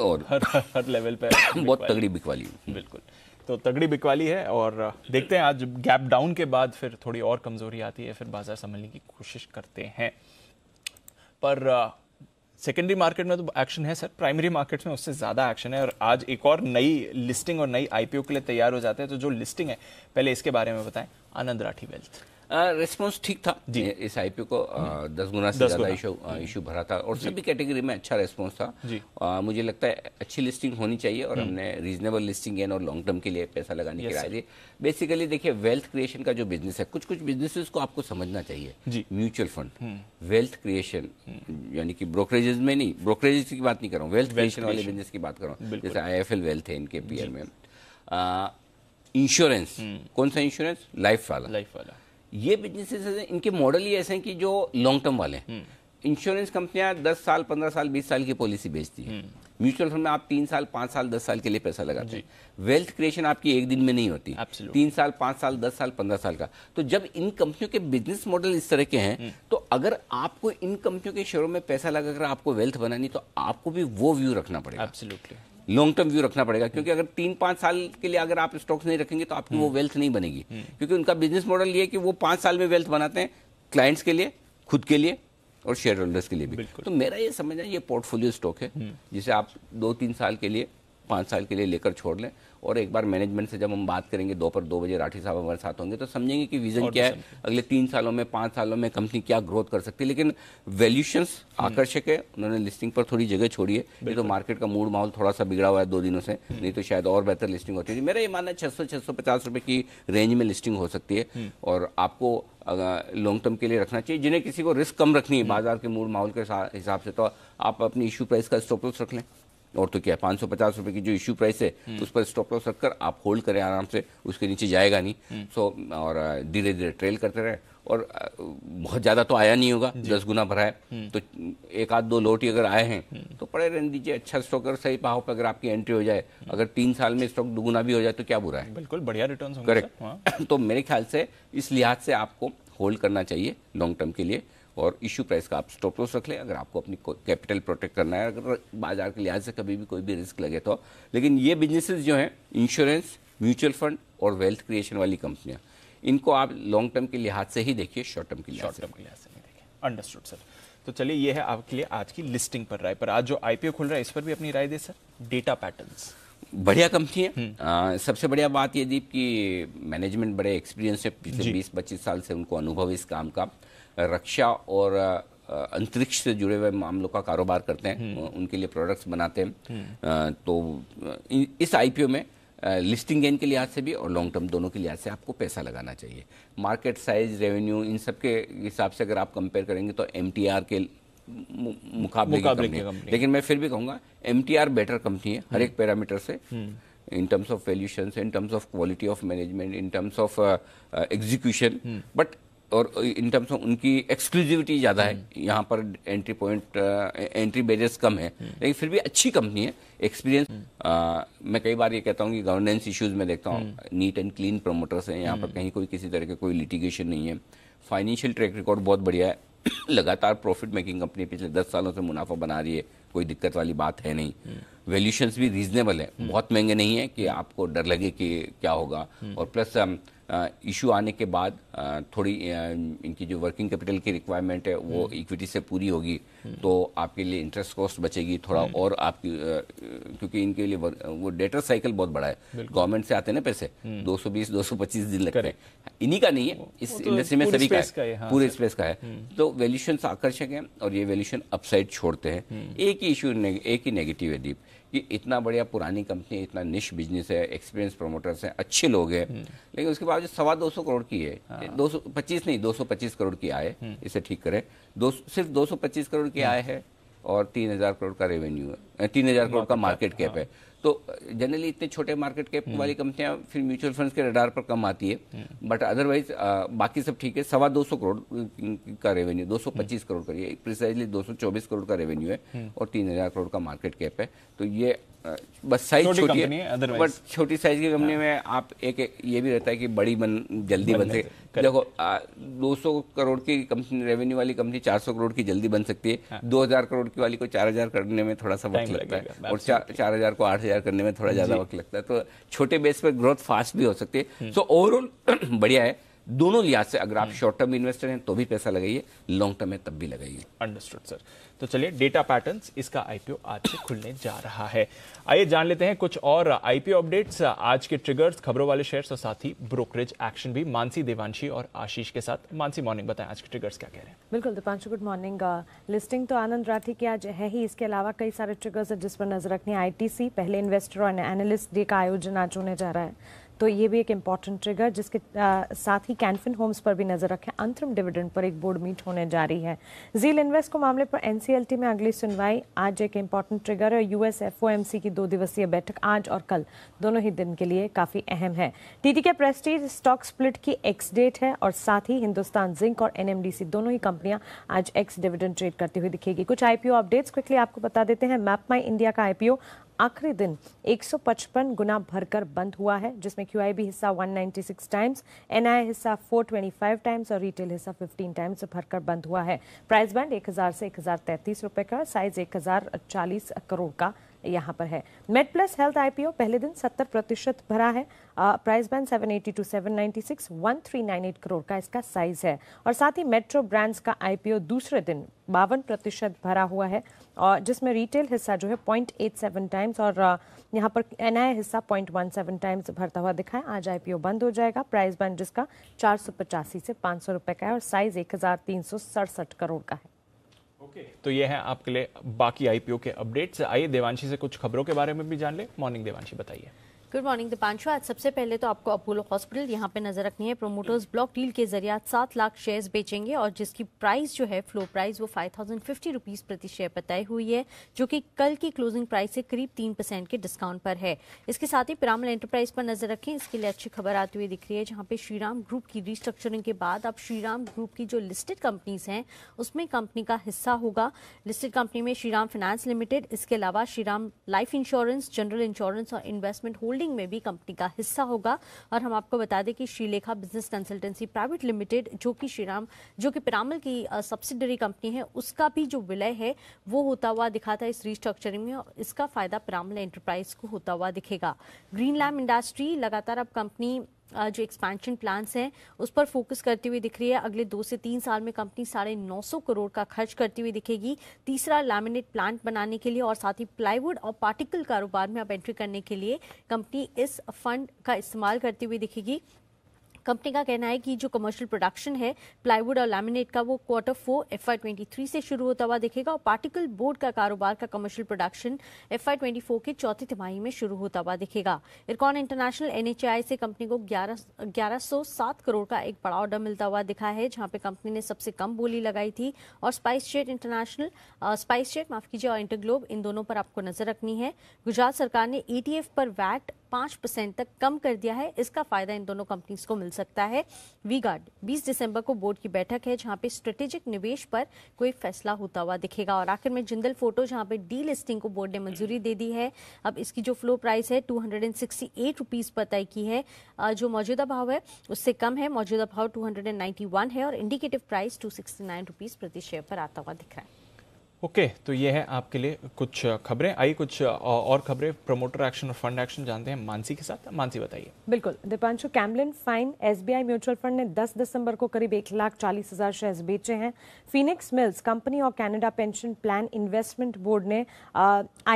Speaker 1: और
Speaker 2: हर हर लेवल पर बहुत तगड़ी
Speaker 1: बिकवाली बिल्कुल
Speaker 2: तो तगड़ी बिकवाली है और देखते हैं आज गैप डाउन के बाद फिर थोड़ी और कमजोरी आती है फिर बाजार संभलने की कोशिश करते हैं पर सेकेंडरी मार्केट में तो एक्शन है सर प्राइमरी मार्केट में उससे ज़्यादा एक्शन है और आज एक और नई लिस्टिंग और नई आईपीओ के लिए तैयार हो जाते हैं तो जो लिस्टिंग है पहले इसके बारे में बताएं आनंद राठी वेल्थ
Speaker 1: रिस्पॉन्स ठीक था इस आई को हम्म। दस गुना से ज्यादा इशू भरा था और सभी कैटेगरी में अच्छा रिस्पॉन्स था आ, मुझे लगता है अच्छी लिस्टिंग होनी चाहिए और हम्म। हमने रीजनेबल लिस्टिंग गेन और लॉन्ग टर्म के लिए पैसा लगाने की राय दी बेसिकली देखिए वेल्थ क्रिएशन का जो बिजनेस है कुछ कुछ बिजनेसेस को आपको समझना चाहिए म्यूचुअल फंड वेल्थ क्रिएशन यानी कि ब्रोकरेजेस में नहीं ब्रोकरेजेस की बात नहीं कर रहा हूँ वेल्थ क्रिएशन वाले बिजनेस की बात कर रहा हूँ जैसे आई वेल्थ है इनके पी में इंश्योरेंस हम्म। कौन सा इंश्योरेंस लाइफ वाला लाइफ वाला ये बिजनेसेस इनके मॉडल ही ऐसे हैं कि जो लॉन्ग टर्म वाले हैं इंश्योरेंस कंपनियां 10 साल 15 साल 20 साल की पॉलिसी बेचती हैं म्यूचुअल हम्म। फंड में आप तीन साल पांच साल दस साल के लिए पैसा लगाते हैं वेल्थ क्रिएशन आपकी एक दिन में नहीं होती Absolutely. तीन साल पांच साल दस साल पंद्रह साल का तो जब इन कंपनियों के बिजनेस मॉडल इस तरह के हैं हम्म। तो अगर आपको इन कंपनियों के शेयरों में पैसा लगाकर आपको वेल्थ बनानी तो आपको भी वो व्यू रखना पड़ेगा लॉन्ग टर्म व्यू रखना पड़ेगा क्योंकि अगर तीन पांच साल के लिए अगर आप स्टॉक्स नहीं रखेंगे तो आपकी वो वेल्थ हम्म। नहीं बनेगी हम्म। क्योंकि उनका बिजनेस मॉडल ये है कि वो पांच साल में वेल्थ बनाते हैं क्लाइंट्स के लिए खुद के लिए और शेयर होल्डर्स के लिए भी तो मेरा ये समझना ये पोर्टफोलियो स्टॉक है हम्म। जिसे आप दो तीन साल के लिए पांच साल के लिए लेकर छोड़ लें और एक बार मैनेजमेंट से जब हम बात करेंगे दोपहर दो, दो बजे राठी साहब हमारे साथ होंगे तो समझेंगे कि विजन क्या तो है अगले तीन सालों में पांच सालों में कंपनी क्या ग्रोथ कर सकती है लेकिन वैल्यूशंस हम्म। आकर्षक है उन्होंने लिस्टिंग पर थोड़ी जगह छोड़ी है ये तो मार्केट का मूड माहौल थोड़ा सा बिगड़ा हुआ है दो दिनों से हम्म। नहीं तो शायद और बेहतर लिस्टिंग होती है मेरा ये मानना है छह सौ छह सौ पचास रुपए की रेंज में लिस्टिंग हो सकती है हम्म। और आपको लॉन्ग टर्म के लिए रखना चाहिए जिन्हें किसी को रिस्क कम रखनी है बाजार के मूड माहौल के हिसाब से तो आप अपनी इश्यू प्राइस का स्टॉप लॉस रख लें और तो क्या पाँच सौ पचास रुपये की जो इश्यू प्राइस है हम्म। तो उस पर स्टॉप लॉस रखकर आप होल्ड करें आराम से उसके नीचे जाएगा नहीं सो हम्म। और धीरे धीरे ट्रेल करते रहे और बहुत ज़्यादा तो आया नहीं होगा दस गुना भरा है हम्म। तो एक आध दो लोट ही अगर आए हैं तो पड़े रहने दीजिए अच्छा स्टॉक अगर सही भाव पर अगर आपकी एंट्री हो जाए अगर तीन साल में स्टॉक दुगुना भी हो जाए तो क्या बुरा है बिल्कुल बढ़िया रिटर्न करेक्ट हाँ। तो मेरे ख्याल से इस लिहाज से आपको होल्ड करना चाहिए लॉन्ग टर्म के लिए और इश्यू प्राइस का आप स्टॉप लॉस रख लें अगर आपको अपनी कैपिटल प्रोटेक्ट करना है अगर बाजार के लिहाज से कभी भी कोई भी रिस्क लगे तो लेकिन ये बिजनेसेस जो हैं इंश्योरेंस म्यूचुअल फंड और वेल्थ क्रिएशन वाली कंपनियां इनको आप लॉन्ग टर्म के लिहाज से ही देखिए शॉर्ट टर्म के लिहाज शॉर्ट टर्म के लिहाज से नहीं देखिए अंडरस्टूड सर तो चलिए ये है आपके लिए आज की लिस्टिंग पर राय पर आज जो आईपीओ खुल रहा है इस पर भी अपनी राय दे सर डेटा पैटर्न्स बढ़िया कंपनी है हम्म। सबसे बढ़िया बात ये दीप कि मैनेजमेंट बड़े एक्सपीरियंस है पिछले बीस पच्चीस साल से उनको अनुभव इस काम का रक्षा और अंतरिक्ष से जुड़े हुए मामलों का कारोबार करते हैं हम्म। उनके लिए प्रोडक्ट्स बनाते हैं हम्म। तो इस आईपीओ में लिस्टिंग गेन के लिहाज से भी और लॉन्ग टर्म दोनों के लिहाज से आपको पैसा लगाना चाहिए मार्केट साइज रेवेन्यू इन सब के हिसाब से अगर आप कंपेयर करेंगे तो एम के मुकाबले लेकिन मैं फिर भी कहूँगा एम बेटर कंपनी है हर एक पैरामीटर हम्म। से in terms of valuation in terms of quality of management in terms of execution but और इन टर्म्स ऑफ उनकी एक्सक्लूसिविटी ज़्यादा है हम्म। यहाँ पर एंट्री पॉइंट एंट्री बेरियर्स कम है हम्म। लेकिन फिर भी अच्छी कंपनी है एक्सपीरियंस हम्म। uh, मैं कई बार ये कहता हूँ कि गवर्नेंस इश्यूज में देखता हूँ नीट एंड क्लीन प्रमोटर्स हैं यहाँ पर कहीं कोई किसी तरह के कोई लिटिगेशन नहीं है फाइनेंशियल ट्रैक रिकॉर्ड बहुत बढ़िया है लगातार प्रॉफिट मेकिंग कंपनी पिछले दस सालों से मुनाफा बना रही है कोई दिक्कत वाली बात है नहीं वैल्यूशंस भी रीजनेबल है बहुत महंगे नहीं है कि आपको डर लगे कि क्या होगा और प्लस इशू आने के बाद थोड़ी इनकी जो वर्किंग कैपिटल की रिक्वायरमेंट है वो इक्विटी हम्म। से पूरी होगी तो आपके लिए इंटरेस्ट कॉस्ट बचेगी थोड़ा हम्म। और आपकी क्योंकि इनके लिए वो डेटर साइकिल बहुत बड़ा है गवर्नमेंट से आते ना पैसे 220 हम्म। 225 दिन लगते हैं इन्हीं का नहीं है इस इंडस्ट्री तो में सभी का है हाँ, पूरे स्पेस का है हम्म। तो वैल्यूशन आकर्षक है और ये वैल्यूशन अपसाइड छोड़ते हैं एक ही इश्यू एक ही नेगेटिव है दीप कि इतना बढ़िया पुरानी कंपनी इतना निश बिजनेस है एक्सपीरियंस प्रमोटर्स हैं अच्छे लोग हैं लेकिन उसके बाद सवा दो सौ करोड़ की है हाँ। दो सौ पच्चीस नहीं दो सौ पच्चीस करोड़ की आए इसे ठीक करें दो सिर्फ 225 करोड़ की आय है और 3000 करोड़ का रेवेन्यू है 3000 करोड़ का मार्केट कैप है हाँ। तो जनरली इतने छोटे मार्केट हम्म। कैप वाली कंपनियां फिर म्यूचुअल फंड्स के रडार पर कम आती है बट हम्म। अदरवाइज बाकी सब ठीक है सवा दो सौ करोड़ का रेवेन्यू दो सौ हम्म। पच्चीस करोड़ का ये प्रिसाइजली चौबीस करोड़ का रेवेन्यू है और तीन हजार करोड़ का मार्केट कैप है तो ये बस साइज छोटी है बट छोटी साइज की कंपनी हाँ। में आप एक, एक ये भी रहता है कि बड़ी बन जल्दी बन सके देखो दो सौ करोड़ की कंपनी रेवेन्यू वाली कंपनी चार सौ करोड़ की जल्दी बन सकती है हाँ। दो हजार करोड़ की वाली को चार हजार करने में थोड़ा सा वक्त लगता है और चार हजार को आठ हजार करने में थोड़ा ज्यादा वक्त लगता है तो छोटे बेस पर ग्रोथ फास्ट भी हो सकती है सो हम्म। ओवरऑल बढ़िया है दोनों लिहाज से अगर आप शॉर्ट टर्म इन्वेस्टर हैं तो भी पैसा लगाइए लॉन्ग टर्म है तब भी लगाइए अंडरस्टूड सर तो चलिए
Speaker 2: डेटा पैटर्न्स इसका आईपीओ आज से खुलने जा रहा है आइए जान लेते हैं कुछ और आईपीओ अपडेट्स आज के ट्रिगर्स खबरों वाले शेयर्स और साथ ही ब्रोकरेज एक्शन भी मानसी देवांशी और आशीष के साथ मानसी मॉर्निंग बताएं आज के ट्रिगर्स क्या कह रहे हैं
Speaker 5: बिल्कुल दीपांशु गुड मॉर्निंग लिस्टिंग तो आनंद राठी की आज है ही इसके अलावा कई सारे ट्रिगर्स है जिस पर नजर रखनी आई पहले इन्वेस्टर और एनालिस्ट डे का आयोजन आज होने जा रहा है तो ये भी एक इम्पॉर्टेंट ट्रिगर जिसके आ, साथ ही कैनफिन होम्स पर भी नजर रखें अंतरिम डिविडेंड पर एक बोर्ड मीट होने जा रही है जील इन्वेस्ट को मामले पर एनसीएलटी में अगली सुनवाई आज एक इम्पॉर्टेंट ट्रिगर है यूएस एफओएमसी की दो दिवसीय बैठक आज और कल दोनों ही दिन के लिए काफी अहम है TT K Prestige stock split की एक्स डेट है और साथ ही हिंदुस्तान जिंक और एनएमडीसी दोनों ही कंपनियां आज एक्स डिविडेंड ट्रेड करती हुई दिखेगी कुछ आईपीओ अपडेट्स क्विकली आपको बता देते हैं मैप माई इंडिया का आईपीओ आखिरी दिन 155 गुना भरकर बंद हुआ है जिसमें बी हिस्सा 196 टाइम्स एनआई हिस्सा 425 टाइम्स और रिटेल हिस्सा 15 टाइम्स भरकर बंद हुआ है प्राइस बैंड 1000 से 1033 रुपए का साइज 1040 करोड़ का यहाँ पर है मेड प्लस हेल्थ आईपीओ पहले दिन 70 प्रतिशत भरा है प्राइस बैंड 780 टू 796 करोड़ का इसका साइज है और साथ ही मेट्रो ब्रांड्स का आईपीओ दूसरे दिन बावन प्रतिशत भरा हुआ है और जिसमें रिटेल हिस्सा जो है पॉइंट एट सेवन टाइम्स और यहाँ पर एन हिस्सा पॉइंट वन सेवन टाइम्स भरता हुआ दिखा है आज आईपीओ बंद हो जाएगा प्राइस बैंड जिसका चार सौ पचासी से पाँच सौ का है और साइज एक हज़ार तीन सौ सड़सठ करोड़ का है
Speaker 2: तो ये है आपके लिए बाकी आईपीओ के अपडेट्स आइए देवांशी से कुछ खबरों के बारे में भी जान ले मॉर्निंग देवांशी बताइए
Speaker 6: गुड मॉर्निंग दीपांशु आज सबसे पहले तो आपको अपोलो हॉस्पिटल यहाँ पे नजर रखनी है प्रोमोटर्स ब्लॉक डील के जरिए सात लाख शेयर्स बेचेंगे और जिसकी प्राइस जो है फ्लो प्राइस वो फाइव थाउजेंड फिफ्टी रुपीज प्रति शेयर बताई हुई है जो कि कल की क्लोजिंग प्राइस से करीब तीन परसेंट के डिस्काउंट पर है इसके साथ ही पिरामल एंटरप्राइज पर नजर रखें इसके लिए अच्छी खबर आती हुई दिख रही है जहाँ पे श्रीराम ग्रुप की रिस्ट्रक्चरिंग के बाद अब श्रीराम ग्रुप की जो लिस्टेड कंपनीज हैं उसमें कंपनी का हिस्सा होगा लिस्टेड कंपनी में श्रीराम फाइनेंस लिमिटेड इसके अलावा Shriram life insurance general insurance और इन्वेस्टमेंट होल्डिंग होल्डिंग में भी कंपनी का हिस्सा होगा और हम आपको बता दें कि Shrilekha business consultancy private limited जो कि श्रीराम जो कि पिरामल की सब्सिडरी कंपनी है उसका भी जो विलय है वो होता हुआ दिखा था इस रिस्ट्रक्चरिंग में और इसका फायदा पिरामल एंटरप्राइज को होता हुआ दिखेगा ग्रीन लैम्प इंडस्ट्री लगातार अब कंपनी जो एक्सपेंशन प्लान्स हैं उस पर फोकस करती हुई दिख रही है अगले दो से तीन साल में कंपनी साढ़े नौ सौ करोड़ का खर्च करती हुई दिखेगी तीसरा लैमिनेट प्लांट बनाने के लिए और साथ ही प्लाईवुड और पार्टिकल कारोबार में अब एंट्री करने के लिए कंपनी इस फंड का इस्तेमाल करती हुई दिखेगी कंपनी का कहना है कि जो कमर्शियल प्रोडक्शन है प्लाईवुड और लैमिनेट का वो क्वार्टर फोर एफ आई से शुरू होता हुआ दिखेगा और पार्टिकल बोर्ड का कारोबार का कमर्शियल प्रोडक्शन एफ आई के चौथी तिमाही में शुरू होता हुआ दिखेगा इरकॉन इंटरनेशनल एनएचआई से कंपनी को ग्यारह करोड़ का एक बड़ा ऑर्डर मिलता हुआ दिखा है जहां पे कंपनी ने सबसे कम बोली लगाई थी और SpiceJet International SpiceJet माफ कीजिए और इंटरग्लोब इन दोनों पर आपको नजर रखनी है गुजरात सरकार ने ईटीएफ e पर वैट पाँच परसेंट तक कम कर दिया है इसका फायदा इन दोनों कंपनीज को मिल सकता है वी गार्ड बीस दिसंबर को बोर्ड की बैठक है जहाँ पे स्ट्रेटेजिक निवेश पर कोई फैसला होता हुआ दिखेगा और आखिर में जिंदल फोटो जहाँ पे डी लिस्टिंग को बोर्ड ने मंजूरी दे दी है अब इसकी जो फ्लो प्राइस है टू हंड्रेड पर तय की है जो मौजूदा भाव है उससे कम है मौजूदा भाव टू है और इंडिकेटिव प्राइस टू सिक्सटी प्रति शेयर पर आता हुआ दिख रहा है
Speaker 2: ओके okay, तो ये है आपके लिए कुछ खबरें आई कुछ और खबरें प्रमोटर एक्शन और फंड एक्शन जानते हैं मानसी के साथ मानसी बताइए
Speaker 5: बिल्कुल Deepanshu Camlin fine SBI mutual fund ने 10 दिसंबर को करीब एक लाख चालीस हजार शेयर्स बेचे हैं फिनिक्स मिल्स कंपनी और Canada pension plan investment board ने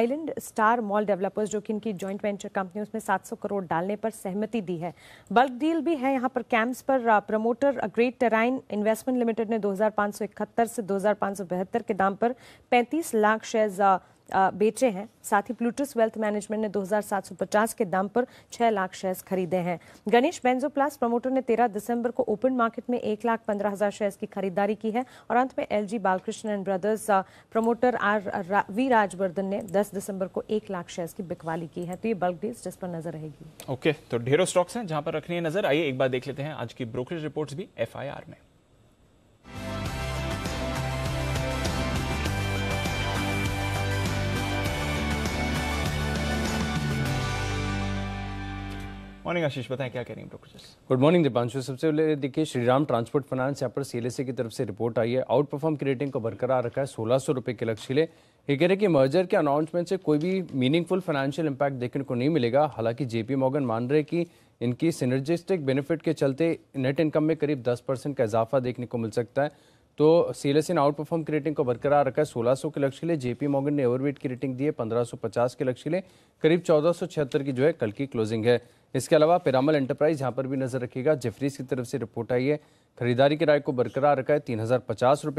Speaker 5: आइलैंड स्टार मॉल डेवलपर्स जो कि इनकी ज्वाइंट वेंचर कंपनी उसमें सात करोड़ डालने पर सहमति दी है बल्क डील भी है यहाँ पर कैम्प्स पर promoter Great Terrain investment limited ने दो से दो के दाम पर पैंतीस लाख शेयर्स बेचे हैं साथ ही प्लूटस वेल्थ मैनेजमेंट ने 2750 के दाम पर 6 लाख शेयर्स खरीदे हैं गणेश बेंजोप्लास प्रमोटर ने 13 दिसंबर को ओपन मार्केट में एक लाख पंद्रह हजार शेयर्स की खरीदारी की है और अंत में LG Balakrishna and brothers promoter R V Rajvardhan ने 10 दिसंबर को एक लाख शेयर्स की बिकवाली की है तो ये बल्क डील्स जिस पर नजर रहेगी
Speaker 2: ओके okay, तो ढेरों स्टॉक्स हैं जहां पर रखनी है नजर आइए एक बार देख लेते हैं आज की ब्रोकरेज रिपोर्ट भी एफ में मॉर्निंग आशीष बताएं क्या कह रही हैं ब्रोकरेजेस
Speaker 7: गुड मॉर्निंग दीपांशु सबसे पहले देखिए श्रीराम ट्रांसपोर्ट फाइनेंस यहाँ पर सीएलएसए की तरफ से रिपोर्ट आई है आउट परफॉर्म की रेटिंग को बरकरार रखा है सोलह सौ रुपये के लक्ष्य लिए ये कह रहे हैं कि मर्जर के अनाउंसमेंट से कोई भी मीनिंगफुल फाइनेंशियल इंपैक्ट देखने को नहीं मिलेगा हालांकि जेपी मॉगन मान रहे कि इनकी सिनर्जिस्टिक बेनिफिट के चलते नेट इनकम में करीब दस का इजाफा देखने को मिल सकता है तो सीएलएस e ने आउट परफॉर्म की रेटिंग को बरकरार रखा है सोलह के लक्ष्य के लिए जेपी मॉर्गन ने ओवरवेट की रेटिंग दी है पंद्रह के लक्ष्य के लिए करीब चौदह की जो है कल की क्लोजिंग है इसके अलावा पेरामल एंटरप्राइज यहाँ पर भी नजर रखेगा जेफरीज की तरफ से रिपोर्ट आई है खरीदारी की राय को बरकरार रखा है तीन हजार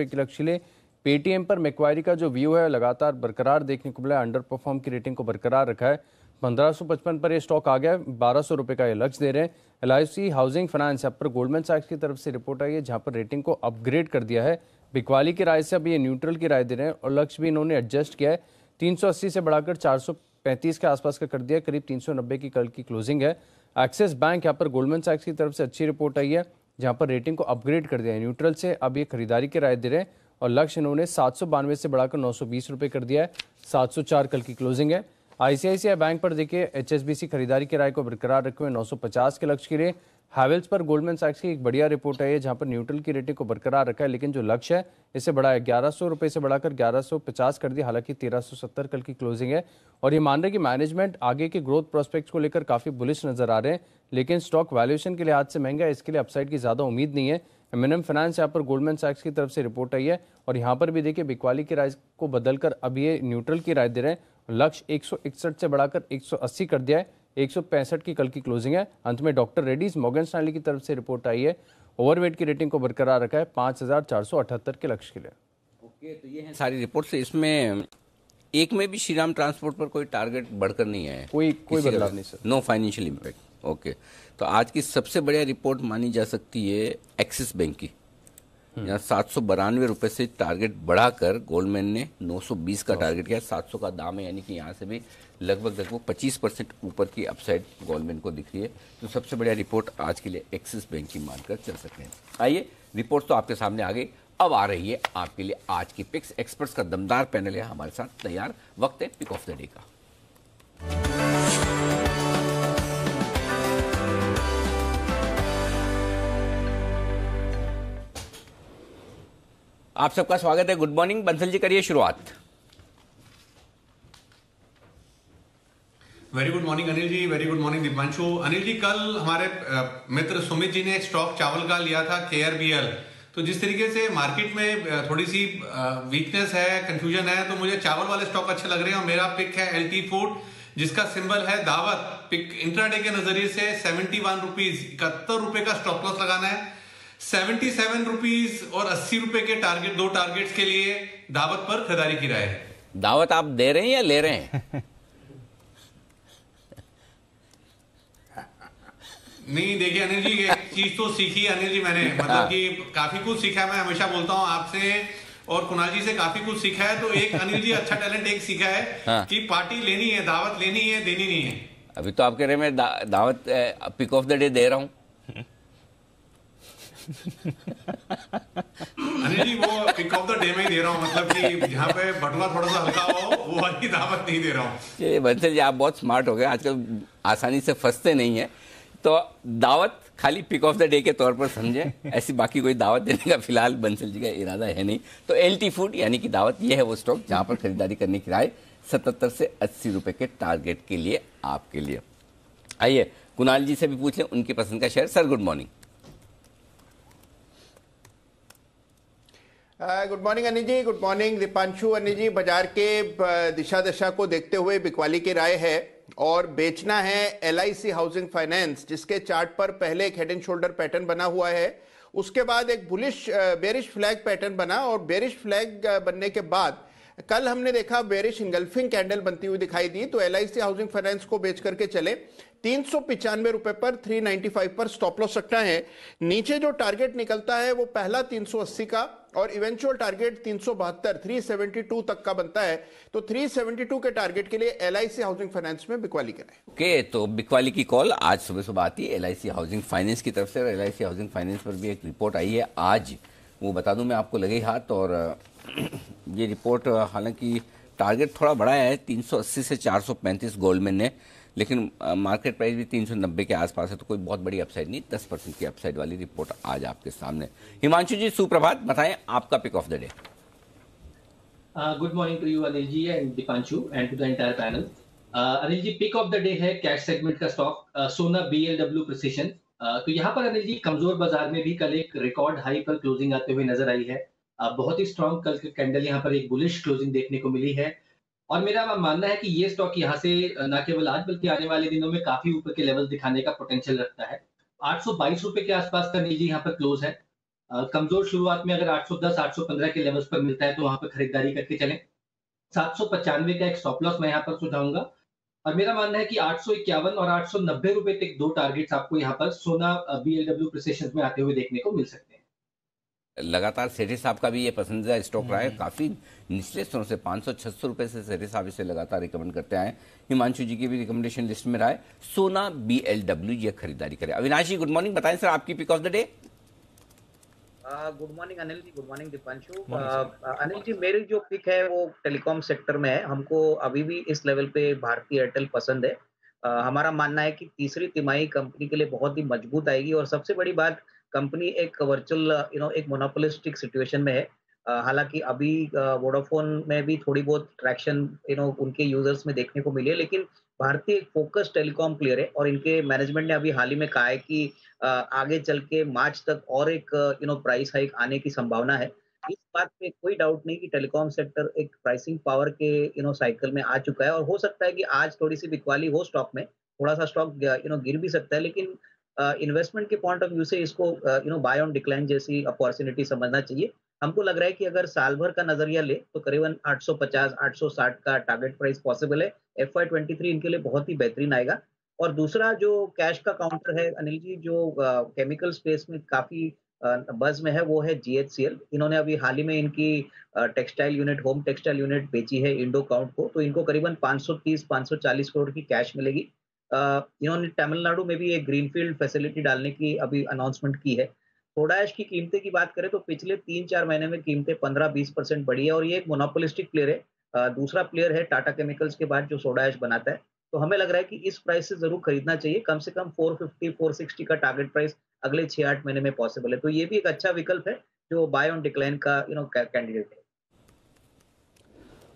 Speaker 7: के लक्ष्य लिए पेटीएम पर मेक्वायरी का जो व्यू है लगातार बरकरार देखने को मिला है अंडर परफॉर्म की रेटिंग को बरकरार रखा है 1555 पर ये स्टॉक आ गया बारह सौ रुपये का ये लक्ष्य दे रहे हैं एल हाउसिंग फाइनेंस यहाँ पर गोल्डमैन साइक्स की तरफ से रिपोर्ट आई है जहाँ पर रेटिंग को अपग्रेड कर दिया है बिकवाली की राय से अब ये न्यूट्रल की राय दे रहे हैं और लक्ष्य भी इन्होंने एडजस्ट किया है तीन से बढ़ाकर चार के आसपास का कर दिया करीब तीन की कल की क्लोजिंग है एक्सिस बैंक यहाँ पर गोल्डमैन साइक्स की तरफ से अच्छी रिपोर्ट आई है जहाँ पर रेटिंग को अपग्रेड कर दिया है न्यूट्रल से अब ये खरीदारी की राय दे रहे हैं और लक्ष्य इन्होंने सात से बढ़ाकर नौ कर दिया है सात कल की क्लोजिंग है आईसीआईसीआई बैंक पर देखिए एचएसबीसी खरीदारी की राय को बरकरार रखे हुए 950 के लक्ष्य के लिए हैवेल्स पर गोल्डमैन सैक्स की एक बढ़िया रिपोर्ट आई है जहां पर न्यूट्रल की रेटिंग को बरकरार रखा है लेकिन जो लक्ष्य है इसे बढ़ाया ग्यारह सौ रुपये से बढ़ाकर ग्यारह सौ पचास कर दिया हालांकि तेरह सौ सत्तर कल की क्लोजिंग है और ये मान रहे कि मैनेजमेंट आगे के ग्रोथ प्रोस्पेक्ट्स को लेकर काफ़ी बुलिश नजर आ रहे हैं लेकिन स्टॉक वैल्यूएशन के लिहाज से महंगा है इसके लिए अपसाइड की ज़्यादा उम्मीद नहीं है एम फाइनेंस यहाँ पर गोल्डमैन सैक्स की तरफ से रिपोर्ट आई है और यहाँ पर भी देखिए बिकवाली की राय को बदलकर अब ये न्यूट्रल की राय दे रहे हैं लक्ष्य एक से बढ़ाकर 180 कर दिया है एक की कल की क्लोजिंग है अंत में डॉक्टर रेड्डीज मॉगन स्टैंडली की तरफ से रिपोर्ट आई है ओवरवेट की रेटिंग को बरकरार रखा है पाँच के लक्ष्य के लिए
Speaker 8: ओके तो ये है
Speaker 7: सारी रिपोर्ट इसमें
Speaker 1: एक में भी श्रीराम ट्रांसपोर्ट पर कोई टारगेट बढ़कर नहीं आया कोई कोई बदलाव नहीं sir no financial impact okay तो आज की सबसे बढ़िया रिपोर्ट मानी जा सकती है एक्सिस बैंक की हम्म। यहाँ सात सौ बानवे रुपए से टारगेट बढ़ाकर गोल्डमैन ने 920 का टारगेट किया 700 का दाम है यानी कि यहाँ से भी लगभग लगभग 25 परसेंट ऊपर की अपसाइड गोल्डमैन को दिख रही है तो सबसे बढ़िया रिपोर्ट आज के लिए एक्सिस बैंक की मानकर चल सकते हैं आइए रिपोर्ट तो आपके सामने आ गई अब आ रही है आपके लिए आज की पिक्स एक्सपर्ट्स का दमदार पैनल है हमारे साथ तैयार वक्त है पिक ऑफ द डे का आप सबका स्वागत है गुड मॉर्निंग बंसल जी करिए शुरुआत
Speaker 9: very good morning Anil ji very good morning Deepanshu Anil ji कल हमारे मित्र सुमित जी ने एक स्टॉक चावल का लिया था के तो जिस तरीके से मार्केट में थोड़ी सी वीकनेस है कंफ्यूजन है तो मुझे चावल वाले स्टॉक अच्छे लग रहे हैं और मेरा पिक है एल टी फूड जिसका सिंबल है दावत पिक इंट्राडे के नजरिए से सेवेंटी वन रुपीज इकहत्तर रुपए का स्टॉप लॉस लगाना है सेवेंटी सेवन रुपीज और अस्सी रुपए के टारगेट दो टारगेट्स के लिए दावत पर खरीदारी की राय है
Speaker 1: दावत आप दे रहे हैं या ले रहे हैं
Speaker 9: नहीं देखिए अनिल जी चीज तो सीखी अनिल जी मैंने हाँ। मतलब कि काफी कुछ सीखा है मैं हमेशा बोलता हूँ आपसे और कुणाल जी से काफी कुछ सीखा है तो एक अनिल जी अच्छा टैलेंट एक सीखा है हाँ। कि पार्टी लेनी है दावत लेनी है देनी नहीं है
Speaker 1: अभी तो रहे हैं मैं दा, Daawat pick of the day दे रहा हूँ
Speaker 9: अनिल जी वो पिक ऑफ द डे में ही दे रहा हूँ मतलब कि यहाँ पे थोड़ा सा हल्का हो वो वाली दावत नहीं दे रहा हूँ
Speaker 1: ये बंसल जी आप बहुत स्मार्ट हो गए आजकल आसानी से फंसते नहीं है तो दावत खाली पिक ऑफ द डे के तौर पर समझे ऐसी बाकी कोई दावत देने का फिलहाल बंसल जी का इरादा है नहीं तो एल फूड यानी कि दावत ये है वो स्टॉक जहाँ पर खरीदारी करने की राय सतहत्तर से अस्सी रुपये के टारगेट के लिए आपके लिए आइए कुणाल जी से भी पूछ लें उनकी पसंद का share sir good morning
Speaker 4: good morning Anil ji good morning Deepanshu Anil ji बाजार के दिशा दशा को देखते हुए बिकवाली की राय है और बेचना है एल हाउसिंग फाइनेंस जिसके चार्ट पर पहले एक हेड एंड शोल्डर पैटर्न बना हुआ है उसके बाद एक बुलिश बेरिश फ्लैग पैटर्न बना और बेरिश फ्लैग बनने के बाद कल हमने देखा बेरिश इंगल्फिंग कैंडल बनती हुई दिखाई दी तो एल हाउसिंग फाइनेंस को बेच करके चले तीन सौ पिचानवे रुपए पर 395 पर स्टॉप लॉस रखना है नीचे जो टारगेट निकलता है वो पहला 380 का और इवेंचुअल टारगेट तीन 372 तक का बनता है तो 372 के टारगेट के लिए एल हाउसिंग फाइनेंस में बिकवाली करें
Speaker 1: ओके okay, तो बिकवाली की कॉल आज सुबह सुबह आती है एल हाउसिंग फाइनेंस की तरफ से और एल हाउसिंग फाइनेंस पर भी एक रिपोर्ट आई है आज वो बता दूं मैं आपको लगे हाथ और ये रिपोर्ट हालांकि टारगेट थोड़ा बड़ा है 380 से 435 गोल्डमैन ने लेकिन मार्केट प्राइस भी 390 के आसपास है तो कोई बहुत बड़ी अपसाइड नहीं 10 परसेंट की अपसाइड वाली रिपोर्ट आज आपके सामने हिमांशु जी सुप्रभात बताएं आपका pick of the day
Speaker 3: good morning to you Anil ji and Deepanshu and to the entire panel Anil ji pick of the day है कैश सेगमेंट का stock Sona B L W precision तो यहाँ पर अनिल जी कमजोर बाजार में भी कल एक रिकॉर्ड हाई पर क्लोजिंग आते हुए नजर आई है बहुत ही स्ट्रॉन्ग कल कैंडल यहाँ पर एक बुलिश क्लोजिंग देखने को मिली है और मेरा मानना है कि ये स्टॉक यहाँ से न केवल आज बल्कि आने वाले दिनों में काफी ऊपर के लेवल दिखाने का पोटेंशियल रखता है आठ रुपए के आसपास का निजी यहाँ पर क्लोज है कमजोर शुरुआत में अगर 810, 815 के लेवल्स पर मिलता है तो वहां पर खरीदारी करके चले सात का एक स्टॉप लॉस मैं यहाँ पर सुझाऊंगा और मेरा मानना है कि आठ और आठ रुपए तक दो टारगेट्स आपको यहाँ पर सोना बी एल में आते हुए देखने को मिल सकते हैं
Speaker 1: लगातार सेठी साहब का भी ये पसंदीदा स्टॉक रहा है हम्म। काफ़ी निचले स्तरों से 500-600 रुपए से सेठी साहब इसे लगातार रिकमेंड करते आए हिमांशु जी की भी रिकमेंडेशन लिस्ट में रहा है सोना बी एल डब्ल्यू ये खरीदारी करे अविनाश जी गुड मॉर्निंग बताए सर आपकी pick of the day
Speaker 8: good morning Anil ji good morning Deepanshu Anil ji मेरी जो पिक है वो टेलीकॉम सेक्टर में है हमको अभी भी इस लेवल पे भारतीय एयरटेल पसंद है uh, हमारा मानना है कि तीसरी तिमाही कंपनी के लिए बहुत ही मजबूत आएगी और सबसे बड़ी बात कंपनी एक वर्चुअल यू नो एक मोनोपोलिस्टिक सिचुएशन में है हालांकि अभी वोडाफोन में भी थोड़ी बहुत ट्रैक्शन यू नो उनके यूजर्स में देखने को मिली है लेकिन भारतीय एक फोकस टेलीकॉम प्लेयर है और इनके मैनेजमेंट ने अभी हाल ही में कहा है कि आगे चल के मार्च तक और एक यू नो प्राइस हाइक आने की संभावना है इस बात पे कोई डाउट नहीं कि टेलीकॉम सेक्टर एक प्राइसिंग पावर के यू नो साइकिल में आ चुका है और हो सकता है कि आज थोड़ी सी बिकवाली हो स्टॉक में थोड़ा सा स्टॉक यू नो गिर भी सकता है लेकिन इन्वेस्टमेंट के पॉइंट ऑफ व्यू से इसको you know buy on decline जैसी अपॉर्चुनिटी समझना चाहिए हमको लग रहा है कि अगर साल भर का नजरिया ले तो करीबन 850 860 का टारगेट प्राइस पॉसिबल है एफ आई इनके लिए बहुत ही बेहतरीन आएगा और दूसरा जो कैश का काउंटर है अनिल जी जो केमिकल स्पेस में काफी बज में है वो है जीएचसीएल इन्होंने अभी हाल ही में इनकी textile unit home textile unit बेची है इंडो काउंट को तो इनको करीबन 530 540 करोड़ की कैश मिलेगी इन्होंने तमिलनाडु में भी एक ग्रीनफील्ड फैसिलिटी डालने की अभी अनाउंसमेंट की है थोड़ा ऐश की कीमतें की बात करें तो पिछले तीन चार महीने में कीमतें पंद्रह बीस परसेंट बढ़ी है और ये एक मोनोपोलिस्टिक प्लेयर है दूसरा प्लेयर है टाटा केमिकल्स के बाद जो सोडा ऐश बनाता है तो हमें लग रहा है कि इस प्राइस से जरूर खरीदना चाहिए कम से कम 450 460 का टारगेट प्राइस अगले छह आठ महीने में पॉसिबल है तो ये भी एक अच्छा विकल्प है जो बाय ऑन डिक्लाइन का यू नो कैंडिडेट है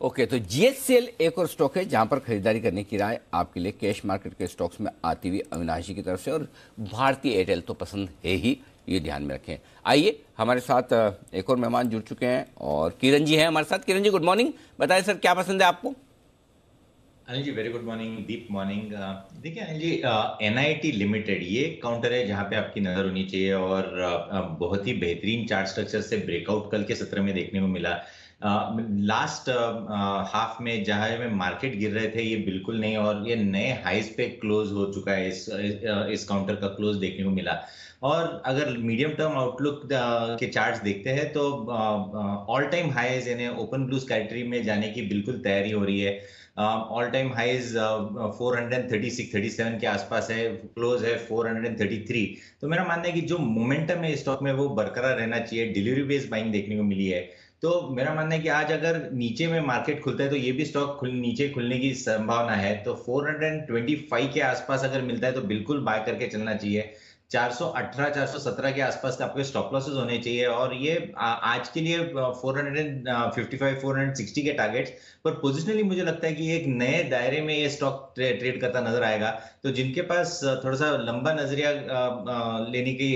Speaker 1: ओके तो जीएससीएल एक और स्टॉक है जहां पर खरीदारी करने की राय आपके लिए कैश मार्केट के स्टॉक्स में आती हुई अविनाश जी की तरफ से और भारतीय एयरटेल तो पसंद है ही ये ध्यान में रखें आइए हमारे साथ एक और मेहमान जुड़ चुके हैं और किरण जी हैं हमारे साथ किरण जी गुड मॉर्निंग बताए सर क्या पसंद है आपको
Speaker 10: Anil ji very good morning दीप मॉर्निंग देखिए अनिल जी एनआईटी लिमिटेड ये काउंटर है जहां पे आपकी नजर होनी चाहिए और uh, बहुत ही बेहतरीन चार्ट स्ट्रक्चर से ब्रेकआउट कल के सत्र में देखने को मिला लास्ट हाफ में जहां में मार्केट गिर रहे थे ये बिल्कुल नहीं और ये नए हाइस पे क्लोज हो चुका है इस इस काउंटर का क्लोज देखने को मिला और अगर मीडियम टर्म आउटलुक के चार्ट्स देखते हैं तो ऑल टाइम हाईज यानी ओपन ब्लूज कैटेगरी में जाने की बिल्कुल तैयारी हो रही है ऑल टाइम हाईज 436 37 के आसपास है क्लोज है 433 तो मेरा मानना है कि जो मोमेंटम है स्टॉक में वो बरकरार रहना चाहिए डिलीवरी बेस्ड बाइंग देखने को मिली है तो मेरा मानना है कि आज अगर नीचे में मार्केट खुलता है तो ये भी स्टॉक खुल, नीचे खुलने की संभावना है तो 425 के आसपास अगर मिलता है तो बिल्कुल बाय करके चलना चाहिए 418 417 के आसपास का आपके स्टॉप लॉसेस होने चाहिए और ये आज के लिए 455 460 के टारगेट्स पर पोजिशनली मुझे लगता है कि एक नए दायरे में ये स्टॉक ट्रेड करता नजर आएगा तो जिनके पास थोड़ा सा लंबा नजरिया लेने की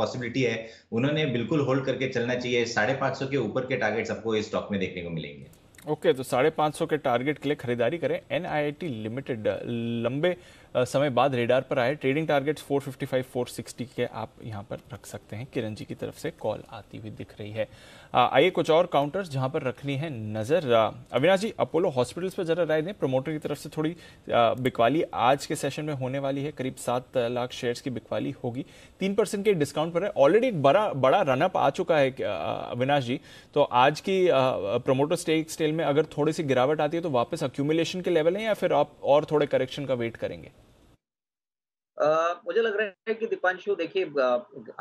Speaker 10: पॉसिबिलिटी है उन्होंने बिल्कुल होल्ड करके चलना चाहिए साढ़े पाँच सौ के ऊपर के टारगेट्स आपको इस स्टॉक में देखने को मिलेंगे
Speaker 2: ओके okay, तो साढ़े पाँच सौ के टारगेट के लिए खरीदारी करें एन लिमिटेड लंबे समय बाद रेडार पर आए ट्रेडिंग टारगेट्स 455 460 के आप यहाँ पर रख सकते हैं किरण जी की तरफ से कॉल आती हुई दिख रही है आइए कुछ और काउंटर्स जहाँ पर रखनी है नज़र अविनाश जी अपोलो हॉस्पिटल्स पर जरा राय दें प्रोमोटर की तरफ से थोड़ी बिकवाली आज के सेशन में होने वाली है करीब सात लाख शेयर्स की बिकवाली होगी तीन परसेंट के डिस्काउंट पर है ऑलरेडी एक बड़ा बड़ा रनअप आ चुका है अविनाश जी तो आज की प्रोमोटर स्टेक स्टेल में अगर थोड़ी सी गिरावट आती है तो वापस अक्यूमुलेशन के लेवल है या फिर आप और थोड़े करेक्शन का वेट करेंगे
Speaker 8: Uh, मुझे लग रहा है कि दीपांशु देखिए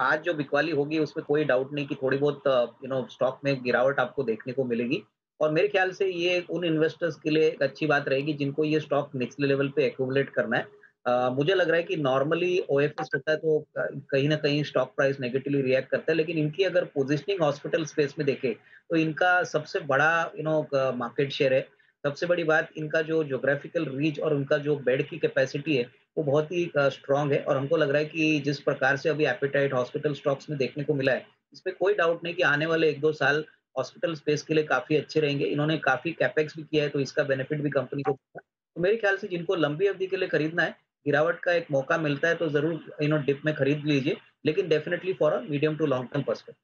Speaker 8: आज जो बिकवाली होगी उसमें कोई डाउट नहीं कि थोड़ी बहुत यू नो स्टॉक में गिरावट आपको देखने को मिलेगी और मेरे ख्याल से ये उन इन्वेस्टर्स के लिए एक अच्छी बात रहेगी जिनको ये स्टॉक निचले लेवल पे एक्यूमुलेट करना है uh, मुझे लग रहा है कि नॉर्मली ओ होता है तो कहीं ना कहीं स्टॉक प्राइस नेगेटिवली रिएक्ट करता है लेकिन इनकी अगर पोजिशनिंग हॉस्पिटल स्पेस में देखे तो इनका सबसे बड़ा यू नो मार्केट शेयर है सबसे बड़ी बात इनका जो जोग्राफिकल रीच और उनका जो बेड की कैपेसिटी है वो बहुत ही स्ट्रांग है और हमको लग रहा है कि जिस प्रकार से अभी एपेटाइट हॉस्पिटल स्टॉक्स में देखने को मिला है इसमें कोई डाउट नहीं कि आने वाले एक दो साल हॉस्पिटल स्पेस के लिए काफी अच्छे रहेंगे इन्होंने काफी कैपेक्स भी किया है तो इसका बेनिफिट भी कंपनी को तो मेरे ख्याल से जिनको लंबी अवधि के लिए खरीदना है गिरावट का एक मौका मिलता है तो जरूर यू नो डिप में खरीद लीजिए लेकिन definitely for a medium to long term perspective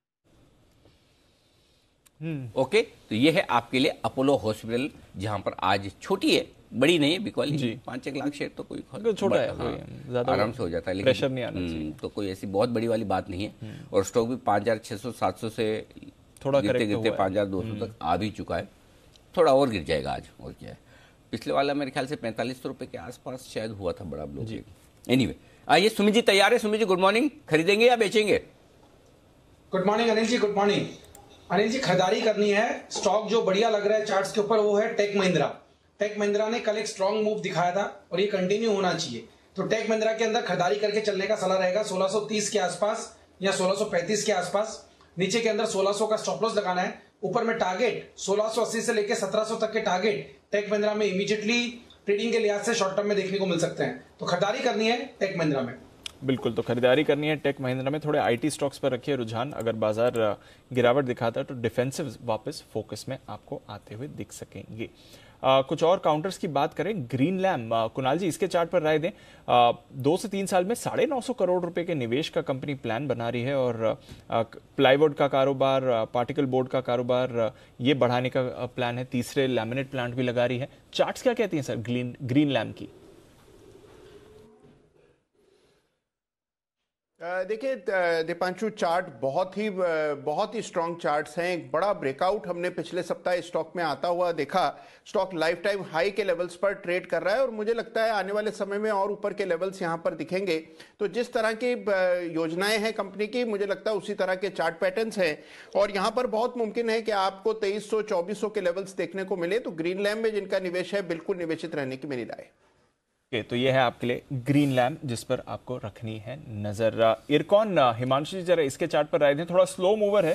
Speaker 3: hmm.
Speaker 1: Okay तो ये है आपके लिए अपोलो हॉस्पिटल जहां पर आज छोटी है बड़ी नहीं है बिकॉली पांच एक लाख शेयर तो कोई छोटा है हाँ, आराम से हो जाता है लेकिन प्रेशर नहीं आना हम्म, तो कोई ऐसी बहुत बड़ी वाली बात नहीं है हम्म। और स्टॉक भी पांच हजार छह सौ सात सौ से थोड़ा गिरते गिरते पांच हजार दो सौ तक आ भी चुका है थोड़ा और गिर जाएगा आज और क्या है पिछले वाला मेरे ख्याल से पैंतालीस सौ रुपए के आसपास शायद हुआ था बड़ा ब्लॉक एनी वे आइए सुमित जी तैयार है सुमित जी गुड मॉर्निंग खरीदेंगे या बेचेंगे
Speaker 7: good morning Anil ji good morning Anil ji खरीदारी करनी है स्टॉक जो बढ़िया लग रहा है चार्ट्स के ऊपर वो है टेक महिंद्रा टेक महिंद्रा ने कल एक स्ट्रॉन्ग मूव दिखाया था और ये कंटिन्यू होना चाहिए तो टेक महिंद्रा के अंदर खरीदारी करके चलने का सलाह रहेगा 1630 के आसपास या 1635 के आसपास नीचे के अंदर 1600 का स्टॉप लॉस लगाना है ऊपर में टारगेट 1680 से लेकर सत्रह तक के टारगेट टेक महिंद्रा में इमीजिएटली ट्रेडिंग के लिहाज से शॉर्ट टर्म में देखने को मिल सकते हैं तो खरीदारी करनी है टेक महिंद्रा में
Speaker 2: बिल्कुल तो खरीदारी करनी है टेक महिंद्रा में थोड़े आईटी स्टॉक्स पर रखिए रुझान अगर बाजार गिरावट दिखाता है तो डिफेंसिव वापस फोकस में आपको आते हुए दिख सकेंगे आ, कुछ और काउंटर्स की बात करें ग्रीन लैम कुणाल जी इसके चार्ट पर राय दें आ, दो से तीन साल में साढ़े नौ सौ करोड़ रुपए के निवेश का कंपनी प्लान बना रही है और प्लाईवुड का कारोबार पार्टिकल बोर्ड का कारोबार ये बढ़ाने का प्लान है तीसरे लैमिनेट प्लांट भी लगा रही है चार्ट्स क्या कहती हैं सर ग्रीन ग्रीन लैम की
Speaker 4: देखिए दीपांशु चार्ट बहुत ही बहुत ही स्ट्रॉन्ग चार्ट्स हैं एक बड़ा ब्रेकआउट हमने पिछले सप्ताह स्टॉक में आता हुआ देखा स्टॉक लाइफ टाइम हाई के लेवल्स पर ट्रेड कर रहा है और मुझे लगता है आने वाले समय में और ऊपर के लेवल्स यहां पर दिखेंगे तो जिस तरह की योजनाएं हैं कंपनी की मुझे लगता है उसी तरह के चार्ट पैटर्न हैं और यहाँ पर बहुत मुमकिन है कि आपको तेईस सौ के लेवल्स देखने को मिले तो ग्रीन लैम्ब में जिनका निवेश है बिल्कुल निवेशित रहने की मेरी राय
Speaker 2: ओके तो ये है आपके लिए ग्रीन लैम्प जिस पर आपको रखनी है नज़र इरकॉन हिमांशु जी जरा इसके चार्ट पर आए थे थोड़ा स्लो मूवर है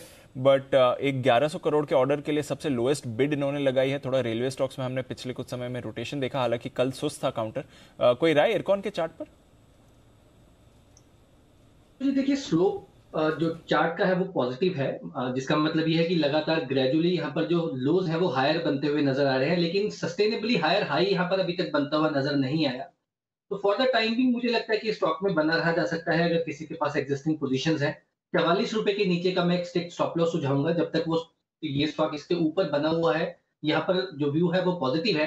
Speaker 2: बट uh, एक 1100 करोड़ के ऑर्डर के लिए सबसे लोएस्ट बिड इन्होंने लगाई है थोड़ा रेलवे स्टॉक्स में हमने पिछले कुछ समय में रोटेशन देखा हालांकि कल सुस्त था काउंटर uh, कोई राय इरकॉन के चार्ट
Speaker 3: पर देखिए स्लो जो चार्ट का है वो पॉजिटिव है जिसका मतलब ये है कि लगातार ग्रेजुअली यहाँ पर जो लोज है वो हायर बनते हुए नजर आ रहे हैं लेकिन सस्टेनेबली हायर हाई यहाँ पर अभी तक बनता हुआ नजर नहीं आया तो फॉर द टाइम भी मुझे लगता है कि स्टॉक में बना रहा जा सकता है अगर किसी के पास एग्जिस्टिंग पोजिशन है चवालीस रुपए के नीचे का मैं एक स्टॉप लॉस सुझाऊंगा जब तक वो ये स्टॉक इसके ऊपर बना हुआ है यहाँ पर जो व्यू है वो पॉजिटिव है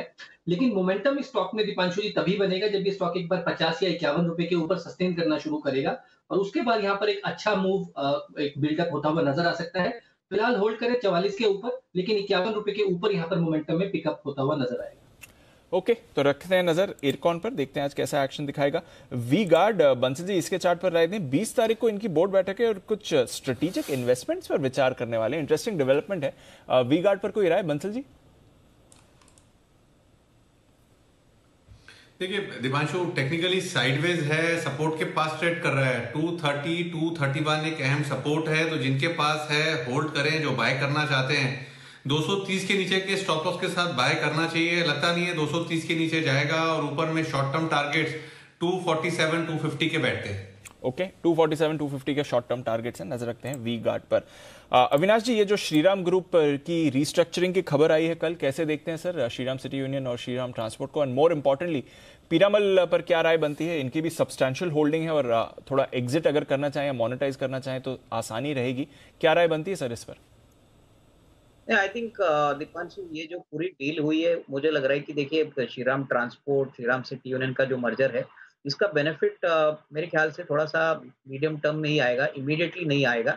Speaker 3: लेकिन मोमेंटम इस स्टॉक में दीपांशु जी तभी बनेगा जब ये स्टॉक एक बार पचास या इक्यावन रुपए के ऊपर सस्टेन करना शुरू करेगा और उसके बाद यहाँ पर एक अच्छा मूव एक बिल्डअप होता हुआ नजर आ सकता है फिलहाल होल्ड करें चवालीस के ऊपर लेकिन इक्यावन रुपए के ऊपर यहाँ पर मोमेंटम में पिकअप होता हुआ नजर आएगा
Speaker 2: ओके okay, तो रखते हैं नजर इरकॉन पर देखते हैं आज कैसा एक्शन दिखाएगा वी गार्ड बंसल जी इसके चार्ट पर राय दें 20 तारीख को इनकी बोर्ड बैठक है और कुछ स्ट्रेटेजिक इन्वेस्टमेंट्स पर विचार करने वाले इंटरेस्टिंग डेवलपमेंट है वी गार्ड पर कोई राय बंसल जी
Speaker 9: देखिए दिमांशु टेक्निकली साइडवेज है सपोर्ट के पास ट्रेड कर रहा है two two thirty thirty one एक अहम सपोर्ट है तो जिनके पास है होल्ड करें जो बाय करना चाहते हैं 230 के नीचे के स्टॉप लॉस के साथ बाय करना चाहिए लगता नहीं है 230 के नीचे जाएगा और ऊपर में शॉर्ट टर्म टारगेट्स 247 250 के बैठते हैं
Speaker 2: ओके okay? 247 250 के शॉर्ट टर्म टारगेट्स से नजर रखते हैं वी गार्ड पर अविनाश जी ये जो श्रीराम ग्रुप की रीस्ट्रक्चरिंग की खबर आई है कल कैसे देखते हैं सर श्रीराम सिटी यूनियन और श्रीराम ट्रांसपोर्ट को एंड मोर इम्पोर्टेंटली पीरामल पर क्या राय बनती है इनकी भी सब्सटैंशियल होल्डिंग है और थोड़ा एग्जिट अगर करना चाहें या मोनिटाइज करना चाहें तो आसानी रहेगी क्या राय बनती है सर इस पर
Speaker 8: आई थिंक दीपांशु ये जो पूरी डील हुई है मुझे लग रहा है कि देखिए Shriram transport Shriram city union का जो मर्जर है इसका बेनिफिट मेरे ख्याल से थोड़ा सा मीडियम टर्म में ही आएगा इमीडिएटली नहीं आएगा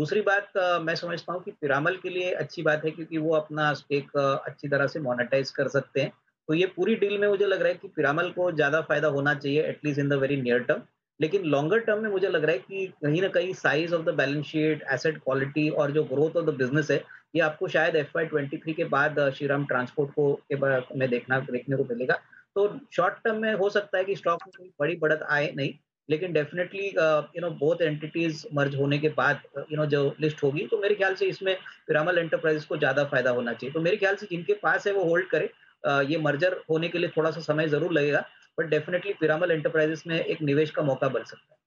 Speaker 8: दूसरी बात मैं समझता हूँ कि पिरामल के लिए अच्छी बात है क्योंकि वो अपना स्टेक अच्छी तरह से मोनाटाइज कर सकते हैं तो ये पूरी डील में मुझे लग रहा है कि पिरामल को ज़्यादा फायदा होना चाहिए at least in the very near term लेकिन लॉन्गर टर्म में मुझे लग रहा है कि कहीं ना कहीं size of the balance sheet asset quality और जो ग्रोथ ऑफ द बिजनेस है ये आपको शायद एफ आई ट्वेंटी थ्री के बाद श्रीराम ट्रांसपोर्ट को के में देखना देखने को मिलेगा तो शॉर्ट टर्म में हो सकता है कि स्टॉक में कोई बड़ी बढ़त आए नहीं लेकिन डेफिनेटली यू नो बहुत एंटिटीज मर्ज होने के बाद यू uh, नो जो लिस्ट होगी तो मेरे ख्याल से इसमें पिरामल एंटरप्राइजेस को ज्यादा फायदा होना चाहिए तो मेरे ख्याल से जिनके पास है वो होल्ड करे uh, ये मर्जर होने के लिए थोड़ा सा समय जरूर लगेगा बट डेफिनेटली पिरामल एंटरप्राइजेस में एक निवेश का मौका बन सकता है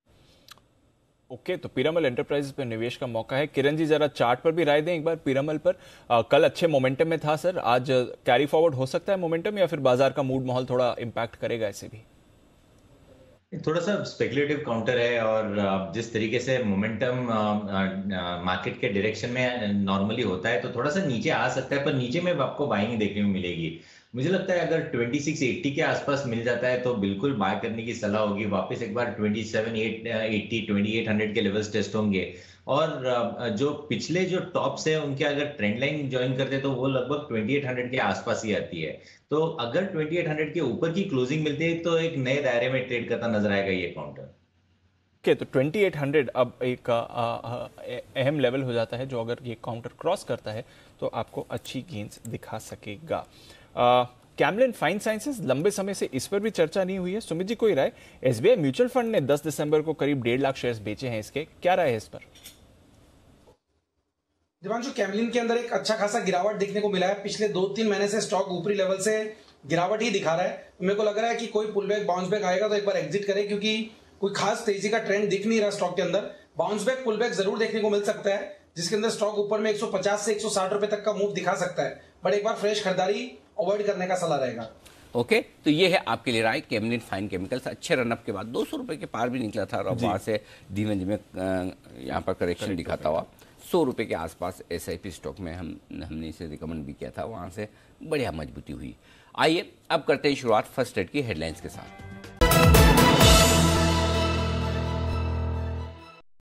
Speaker 2: ओके okay, तो पीरामल एंटरप्राइजेस पर निवेश का मौका है किरण जी जरा चार्ट पर भी राय दें एक बार पीरामल पर आ, कल अच्छे मोमेंटम में था सर आज कैरी फॉरवर्ड हो सकता है मोमेंटम या फिर बाजार का मूड माहौल थोड़ा इम्पैक्ट करेगा ऐसे भी
Speaker 10: थोड़ा सा स्पेकुलेटिव काउंटर है और जिस तरीके से मोमेंटम मार्केट के डायरेक्शन में नॉर्मली होता है तो थोड़ा सा नीचे आ सकता है पर नीचे में आपको बाइंग देखने में मिलेगी मुझे लगता है अगर 2680 के आसपास मिल जाता है तो बिल्कुल बाय करने की सलाह होगी वापस एक बार 2780 2800 uh, के लेवल्स टेस्ट होंगे और uh, जो पिछले जो टॉप्स है उनके अगर ट्रेंड लाइन ज्वाइन करते तो वो लगभग 2800 के आसपास ही आती है तो अगर 2800 के ऊपर की क्लोजिंग मिलती है तो एक नए दायरे में ट्रेड करता नजर आएगा ये काउंटर
Speaker 2: ओके okay, तो 2800 अब एक uh, अहम लेवल हो जाता है जो अगर ये काउंटर क्रॉस करता है तो आपको अच्छी गेंस दिखा सकेगा कैमलिन फाइन साइंसेस लंबे समय से इस पर भी चर्चा नहीं हुई है सुमित जी कोई राय एस म्यूचुअल फंड ने 10 दिसंबर को करीब डेढ़ लाख शेयर्स बेचे हैं इसके क्या राय है इस पर
Speaker 7: दिवांशु कैमलिन के अंदर एक अच्छा खासा गिरावट देखने को मिला है पिछले दो तीन महीने से स्टॉक ऊपरी लेवल से गिरावट ही दिखा रहा है मेरे को लग रहा है कि कोई पुल बैक बाउंस बैक आएगा तो एक बार एग्जिट करे क्योंकि कोई खास तेजी का ट्रेंड दिख नहीं रहा स्टॉक के अंदर बाउंस बैक पुल बैक जरूर देखने को मिल सकता है जिसके अंदर स्टॉक ऊपर में 150 से 160 रुपए तक का मूव दिखा सकता है बट एक बार फ्रेश खरीदारी अवॉइड करने का सलाह रहेगा
Speaker 1: ओके okay, तो ये है आपके लिए राय कैबिनेट फाइन केमिकल्स अच्छे रनअप के बाद दो सौ रुपए के पार भी निकला था और वहां से धीमे धीमे यहाँ पर करेक्शन दिखाता हुआ सौ रुपए के आसपास एस स्टॉक में हम हमने इसे रिकमेंड भी किया था वहां से बढ़िया मजबूती हुई आइए अब करते हैं शुरुआत फर्स्ट एड की हेडलाइंस के साथ